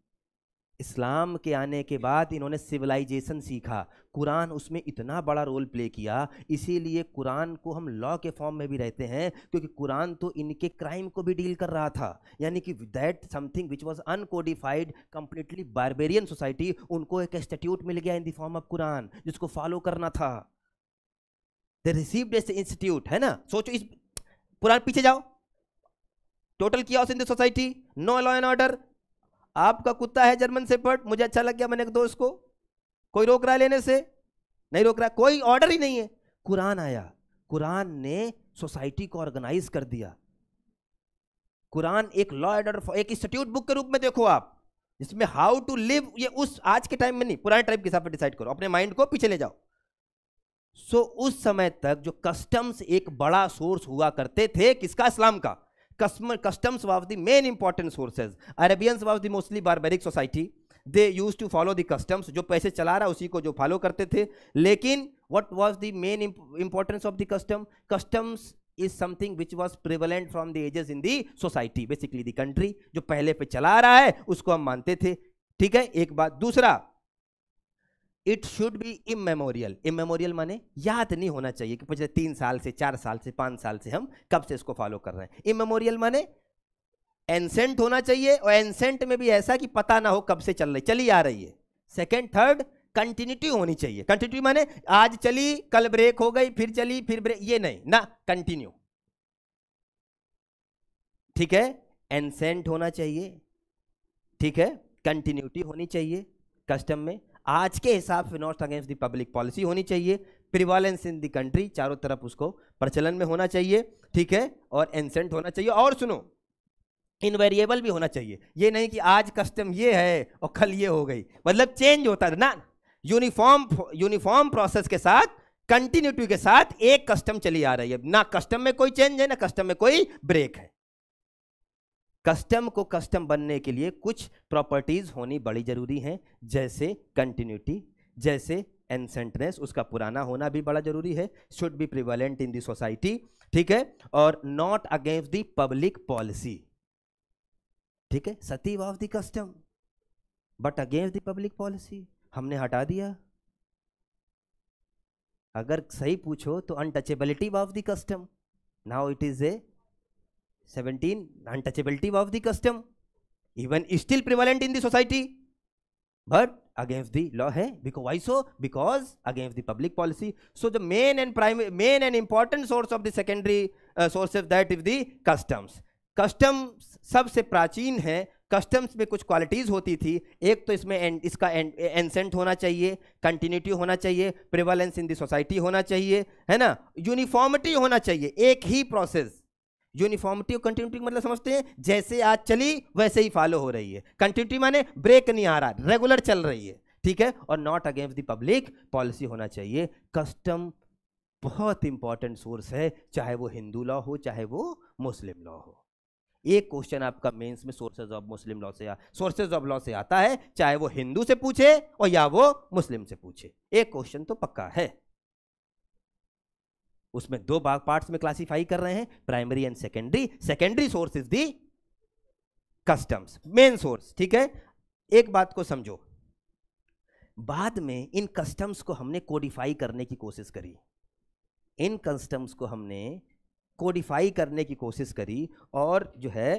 इस्लाम के आने के बाद इन्होंने सिविलाइजेशन सीखा कुरान उसमें इतना बड़ा रोल प्ले किया इसीलिए कुरान को हम लॉ के फॉर्म में भी रहते हैं क्योंकि कुरान तो इनके क्राइम को भी डील कर रहा था यानी कि that something which was uncodified completely barbarian society उनको एक इंस्टीट्यूट मिल गया in the form of Quran जिसको फॉलो करना था दे रिसीव एस इंस्टीट्यूट है ना सोचो इस कुरान पीछे जाओ टोटल किया society no law and order आपका कुत्ता है जर्मन से पट मुझे अच्छा लग गया मैंने एक दोस्त को कोई रोक रहा है लेने से नहीं रोक रहा कोई ऑर्डर ही नहीं है कुरान आया कुरान ने सोसाइटी को ऑर्गेनाइज कर दिया कुरान एक लॉ ऑर्डर एक इंस्टीट्यूट बुक के रूप में देखो आप जिसमें हाउ टू लिव ये उस आज के टाइम में नहीं पुराने टाइम के हिसाब से डिसाइड करो अपने माइंड को पीछे ले जाओ सो so, उस समय तक जो कस्टम्स एक बड़ा सोर्स हुआ करते थे किसका इस्लाम का customer, customs was the main important sources. Arabians was the mostly barbaric society. They used to follow the customs. jo paise chala raha usi ko jo follow karte the lekin what was the main imp importance of the custom? Customs is something which was prevalent from the ages in the society. Basically the country jo pehle pe chala raha hai usko hum mante the theek hai ek baat dusra it should be immemorial immemorial माने याद नहीं होना चाहिए कि पिछले तीन साल से चार साल से पांच साल से हम कब से इसको फॉलो कर रहे हैं इम मेमोरियल माने एंसेंट होना चाहिए और एंसेंट में भी ऐसा कि पता ना हो कब से चल रही चली आ रही है सेकेंड थर्ड कंटिन्यूटी होनी चाहिए कंटिन्यूटी माने आज चली कल ब्रेक हो गई फिर चली फिर ब्रेक ये नहीं ना कंटिन्यू ठीक है एंसेंट होना चाहिए ठीक है कंटिन्यूटी होनी चाहिए कस्टम में आज के हिसाब से not against the public policy होनी चाहिए प्रिवालेंस इन द कंट्री चारों तरफ उसको प्रचलन में होना चाहिए ठीक है और एंसेंट होना चाहिए और सुनो इनवेरिएबल भी होना चाहिए ये नहीं कि आज कस्टम ये है और कल ये हो गई मतलब चेंज होता है ना यूनिफॉर्म यूनिफॉर्म प्रोसेस के साथ कंटिन्यूटी के साथ एक कस्टम चली आ रही है ना कस्टम में कोई चेंज है ना कस्टम में कोई ब्रेक है कस्टम को कस्टम बनने के लिए कुछ प्रॉपर्टीज़ होनी बड़ी ज़रूरी हैं जैसे कंटिन्यूटी जैसे एनसेंटनेस उसका पुराना होना भी बड़ा जरूरी है should be prevalent in the society ठीक है और not against the public policy ठीक है सतीव of the custom but against the public policy हमने हटा दिया अगर सही पूछो तो untouchability of the custom now it is a 17 untouchability of the custom even still prevalent in the society but against the law hai because why so because against the public policy so the main and primary main and important source of the secondary uh, sources that is the customs customs सबसे प्राचीन है customs में कुछ qualities होती थी एक तो इसमें एंड इसका एंड एंसेंट होना चाहिए कंटिन्यूटी होना चाहिए प्रिवलेंस इन दी सोसाइटी होना चाहिए है ना यूनिफॉर्मिटी होना चाहिए एक ही प्रोसेस यूनिफॉर्मिटी और कंटिन्यूटी मतलब समझते हैं जैसे आज चली वैसे ही फॉलो हो रही है कंटिन्यूटी माने ब्रेक नहीं आ रहा रेगुलर चल रही है ठीक है और not against the public policy होना चाहिए कस्टम बहुत इंपॉर्टेंट सोर्स है चाहे वो हिंदू लॉ हो चाहे वो मुस्लिम लॉ हो एक क्वेश्चन आपका मेंस में सोर्सेज ऑफ मुस्लिम लॉ से सोर्सेज ऑफ लॉ से आता है चाहे वो हिंदू से पूछे और या वो मुस्लिम से पूछे एक क्वेश्चन तो पक्का है उसमें दो भाग पार्ट्स में क्लासिफाई कर रहे हैं primary and secondary secondary source is the customs main source ठीक है एक बात को समझो बाद में इन कस्टम्स को हमने कोडिफाई करने की कोशिश करी इन कस्टम्स को हमने कोडिफाई करने की कोशिश करी और जो है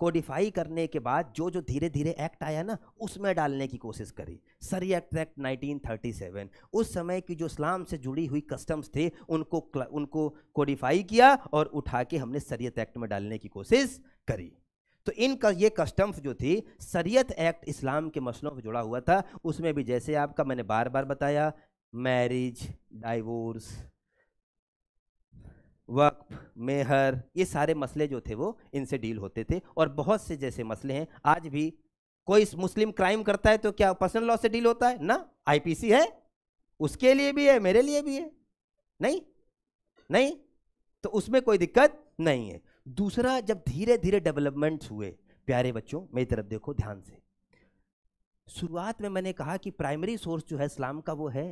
कोडिफाई करने के बाद जो जो धीरे धीरे एक्ट आया ना उसमें डालने की कोशिश करी सरी एक्ट एक्ट 1937 उस समय की जो इस्लाम से जुड़ी हुई कस्टम्स थे उनको उनको कोडिफाई किया और उठा के हमने सरियत एक्ट में डालने की कोशिश करी तो इन ये कस्टम्स जो थी सरियत एक्ट इस्लाम के मसलों से जुड़ा हुआ था उसमें भी जैसे आपका मैंने बार बार बताया मैरिज डाइवोर्स वक्फ मेहर ये सारे मसले जो थे वो इनसे डील होते थे और बहुत से जैसे मसले हैं आज भी कोई मुस्लिम क्राइम करता है तो क्या पर्सनल लॉ से डील होता है ना आईपीसी है उसके लिए भी है मेरे लिए भी है नहीं नहीं तो उसमें कोई दिक्कत नहीं है दूसरा जब धीरे धीरे डेवलपमेंट्स हुए प्यारे बच्चों मेरी तरफ देखो ध्यान से शुरुआत में मैंने कहा कि प्राइमरी सोर्स जो है इस्लाम का वो है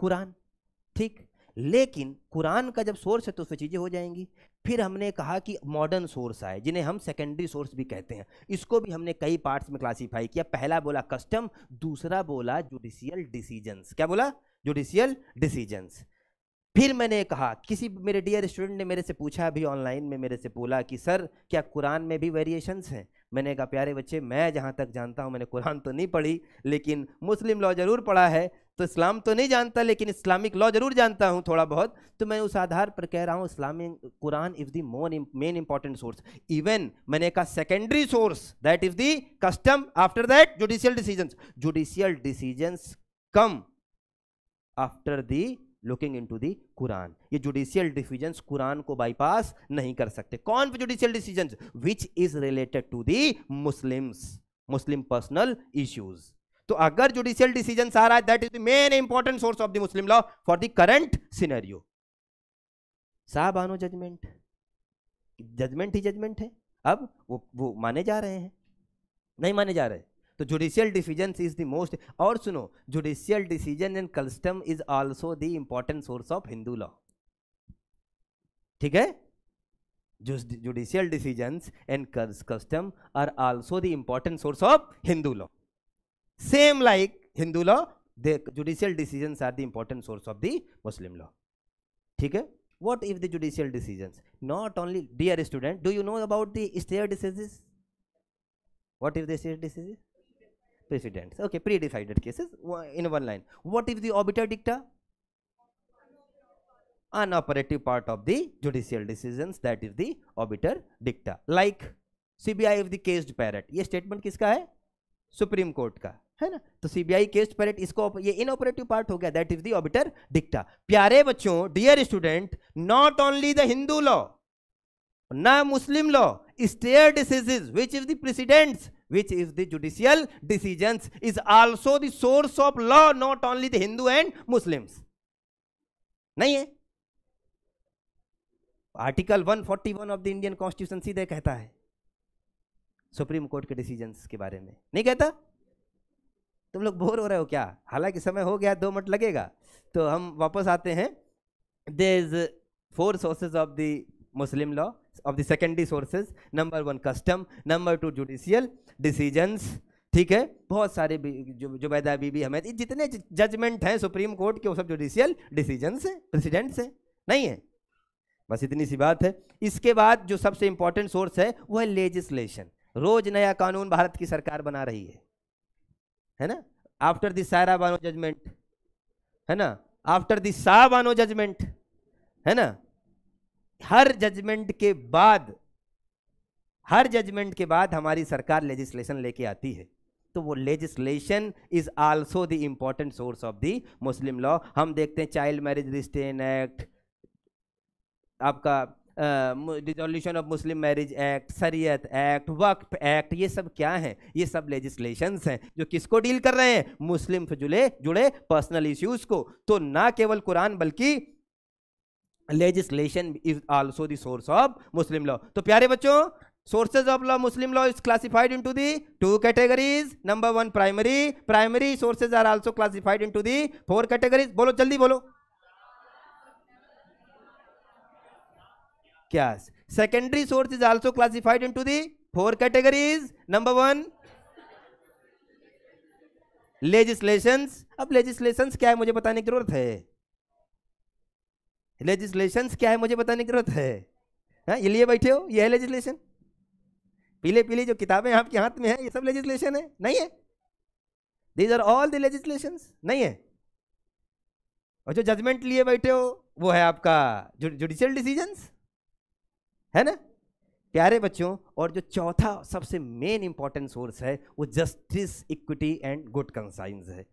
कुरान ठीक लेकिन कुरान का जब सोर्स है तो उसमें चीज़ें हो जाएंगी फिर हमने कहा कि मॉडर्न सोर्स आए जिन्हें हम सेकेंडरी सोर्स भी कहते हैं इसको भी हमने कई पार्ट्स में क्लासीफाई किया पहला बोला कस्टम दूसरा बोला जुडिशियल डिसीजंस क्या बोला जुडिशियल डिसीजंस फिर मैंने कहा किसी मेरे डियर स्टूडेंट ने मेरे से पूछा अभी ऑनलाइन में मेरे से बोला कि सर क्या कुरान में भी वेरिएशंस हैं मैंने कहा प्यारे बच्चे मैं जहाँ तक जानता हूँ मैंने कुरान तो नहीं पढ़ी लेकिन मुस्लिम लॉ ज़रूर पढ़ा है तो इस्लाम तो नहीं जानता लेकिन इस्लामिक लॉ जरूर जानता हूँ थोड़ा बहुत तो मैं उस आधार पर कह रहा हूँ इस्लामिक कुरान इज़ दी मोन मेन इंपॉर्टेंट सोर्स इवन मैंने कहा secondary source that is the custom after that judicial decision judicial decision come after the looking to the Quran ये जुडिशियल डिसीजन कुरान को बाईपास नहीं कर सकते कौन judicial decision which is related to the Muslim Muslim personal issues तो अगर judicial decision आ रहा है that is the main important source of the Muslim law for the current scenario साहब आनो जजमेंट जजमेंट ही जजमेंट है अब वो वो माने जा रहे हैं नहीं माने जा रहे तो judicial decision is the most और सुनो judicial decision and custom is also the important source of Hindu law ठीक है judicial decision and custom are also the important source of Hindu law Same like Hindu law, the judicial decisions are the important source of the Muslim law. Okay? What if the judicial decisions? Not only, dear student, do you know about the stare decisis? What if the stare diseases? Precedents. Okay, pre cases in one line. What if the obiter dicta? An operative part of the judicial decisions that is the obiter dicta. Like CBI of the cased parrot. ये statement is है? Supreme Court का. है ना तो CBI case parrot इसको ये इन operative part हो गया that is the obiter dicta प्यारे बच्चों dear student not only the Hindu law ना Muslim law stare decisis which is the precedents which is the judicial decisions इज also the source of law not only the hindu and muslims nahi hai article 141 of the Indian constitution सीधे कहता है supreme court के decisions के बारे में नहीं कहता तुम लोग बोर हो रहे हो क्या हालांकि समय हो गया दो मिनट लगेगा तो हम वापस आते हैं there is four sources of the Muslim law of the secondary sources number one custom number two judicial decisions ठीक है बहुत सारे जो जुबैदा बीबी हमें जितने जजमेंट हैं सुप्रीम कोर्ट के वो सब जुडिशियल डिसीजंस हैं प्रेसिडेंट्स हैं नहीं है बस इतनी सी बात है इसके बाद जो सबसे इंपॉर्टेंट सोर्स है वो है लेजिस्लेशन रोज नया कानून भारत की सरकार बना रही है है ना आफ्टर दी सारा बानो जजमेंट है ना आफ्टर दी सा बानो जजमेंट है ना हर जजमेंट के बाद हर जजमेंट के बाद हमारी सरकार लेजिस्लेशन लेके आती है तो वो legislation is also the important source of the Muslim law हम देखते हैं चाइल्ड मैरिज रिस्टेन एक्ट आपका resolution of Muslim marriage act शरीयत एक्ट वक्फ एक्ट ये सब क्या हैं ये सब लेजिस्लेशन हैं जो किसको डील कर रहे हैं मुस्लिम से जुड़े जुड़े पर्सनल इश्यूज को तो ना केवल कुरान बल्कि legislation is also source of Muslim law तो प्यारे बच्चों sources of law Muslim law is classified into the two categories number one primary primary sources are also classified into the four categories बोलो जल्दी बोलो cash. Secondary source is also classified into the four categories. Number 1 legislations अब legislations क्या है मुझे बताने की जरूरत है लेजिस्लेशंस क्या है मुझे बताने की जरूरत है हाँ ये लिए बैठे हो ये है लेजिस्लेशन पीले पीले जो किताबें आपके हाथ में है ये सब लेजिस्लेशन है नहीं है these are all the legislation नहीं है और जो जजमेंट लिए बैठे हो वो है आपका जुडिशियल डिसीजंस है ना प्यारे बच्चों और जो चौथा सबसे मेन इंपॉर्टेंट सोर्स है वो justice equity and good conscience है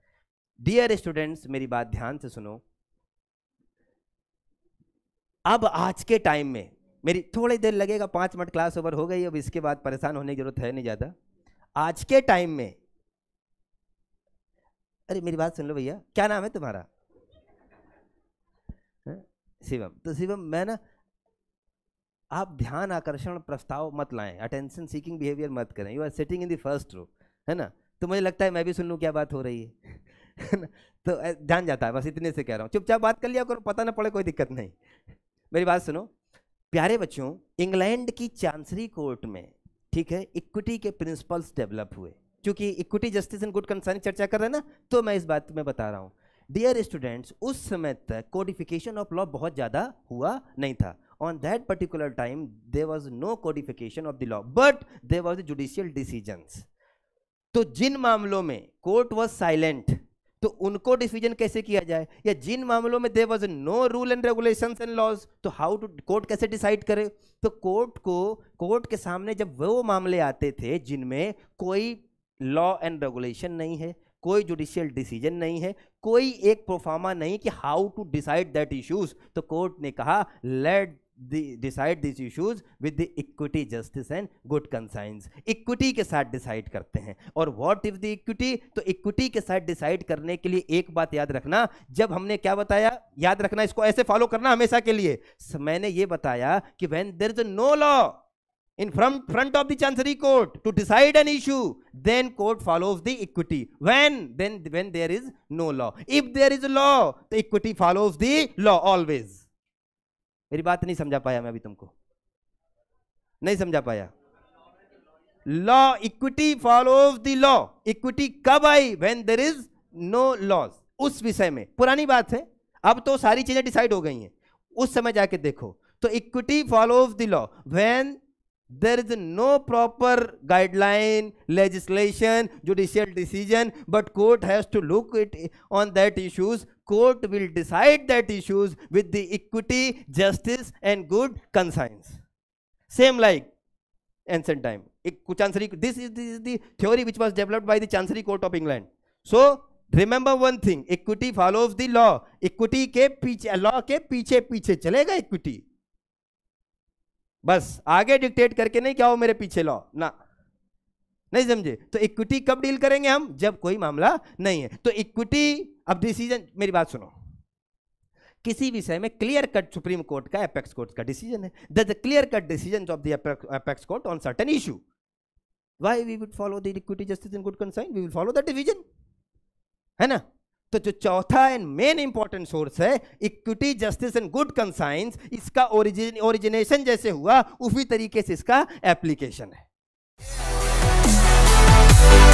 डियर स्टूडेंट्स मेरी बात ध्यान से सुनो अब आज के टाइम में मेरी थोड़ी देर लगेगा पांच मिनट क्लास ओवर हो गई अब इसके बाद परेशान होने की जरूरत है नहीं ज़्यादा आज के टाइम में अरे मेरी बात सुन लो भैया क्या नाम है तुम्हारा हाँ? शिवम तो शिवम मैं ना आप ध्यान आकर्षण प्रस्ताव मत लाएं अटेंशन सीकिंग बिहेवियर मत करें you are sitting in the first row है ना तो मुझे लगता है मैं भी सुन लूँ क्या बात हो रही है तो ध्यान जाता है बस इतने से कह रहा हूँ चुपचाप बात कर लिया करो पता ना पड़े कोई दिक्कत नहीं मेरी बात सुनो प्यारे बच्चों इंग्लैंड की चांसरी कोर्ट में ठीक है इक्विटी के प्रिंसिपल्स डेवलप हुए क्योंकि equity justice and good concern चर्चा कर रहे हैं ना तो मैं इस बात में बता रहा हूँ डियर स्टूडेंट्स उस समय तक कोडिफिकेशन ऑफ लॉ बहुत ज़्यादा हुआ नहीं था on that particular time there was no codification of the law but there was judicial decisions तो जिन मामलों में कोर्ट वॉज साइलेंट तो उनको डिसीजन कैसे किया जाए या जिन मामलों में there was no rule and regulation and laws तो हाउ टू कोर्ट कैसे डिसाइड करे तो कोर्ट को कोर्ट के सामने जब वो मामले आते थे जिनमें कोई लॉ एंड रेगुलेशन नहीं है कोई जुडिशियल डिसीजन नहीं है कोई एक प्रोफामा नहीं कि how to decide that issues तो कोर्ट ने कहा let the, decide these issues with the equity justice and good conscience equity के साथ decide करते हैं और what if the equity तो equity के साथ decide करने के लिए एक बात याद रखना जब हमने क्या बताया याद रखना इसको ऐसे follow करना हमेशा के लिए मैंने ये बताया कि when there is no law in front, front of the chancery court to decide an issue then court follows the equity when then when there is no law if there is a law the equity follows the law always मेरी बात नहीं समझा पाया मैं अभी तुमको नहीं समझा पाया law equity follow the law equity कब आई when there is no laws उस विषय में पुरानी बात है अब तो सारी चीजें डिसाइड हो गई हैं उस समय जाके देखो तो equity of the law when there is no proper guideline legislation judicial decision but court has to look it on that issues court will decide that issues with the equity, justice and good conscience. Same like ancient time. Chancery, this is, this is the theory which was developed by the Chancery Court of England. So remember one thing equity follows the law equity ke piche law ke piche piche chalega equity बस आगे dictate करके नहीं क्या हो मेरे पीछे law ना नहीं समझे तो इक्विटी कब डील करेंगे हम जब कोई मामला नहीं है तो इक्विटी अब डिसीजन मेरी बात सुनो किसी विषय में क्लियर कट सुप्रीम कोर्ट का एपेक्स कोर्ट का डिसीजन है the clear cut decision of the apex court on certain issue why we would follow the equity justice in good conscience we will follow the decision है ना तो जो चौथा and main important source है equity justice and good conscience इसका origin origination जैसे हुआ उसी तरीके से इसका एप्लीकेशन है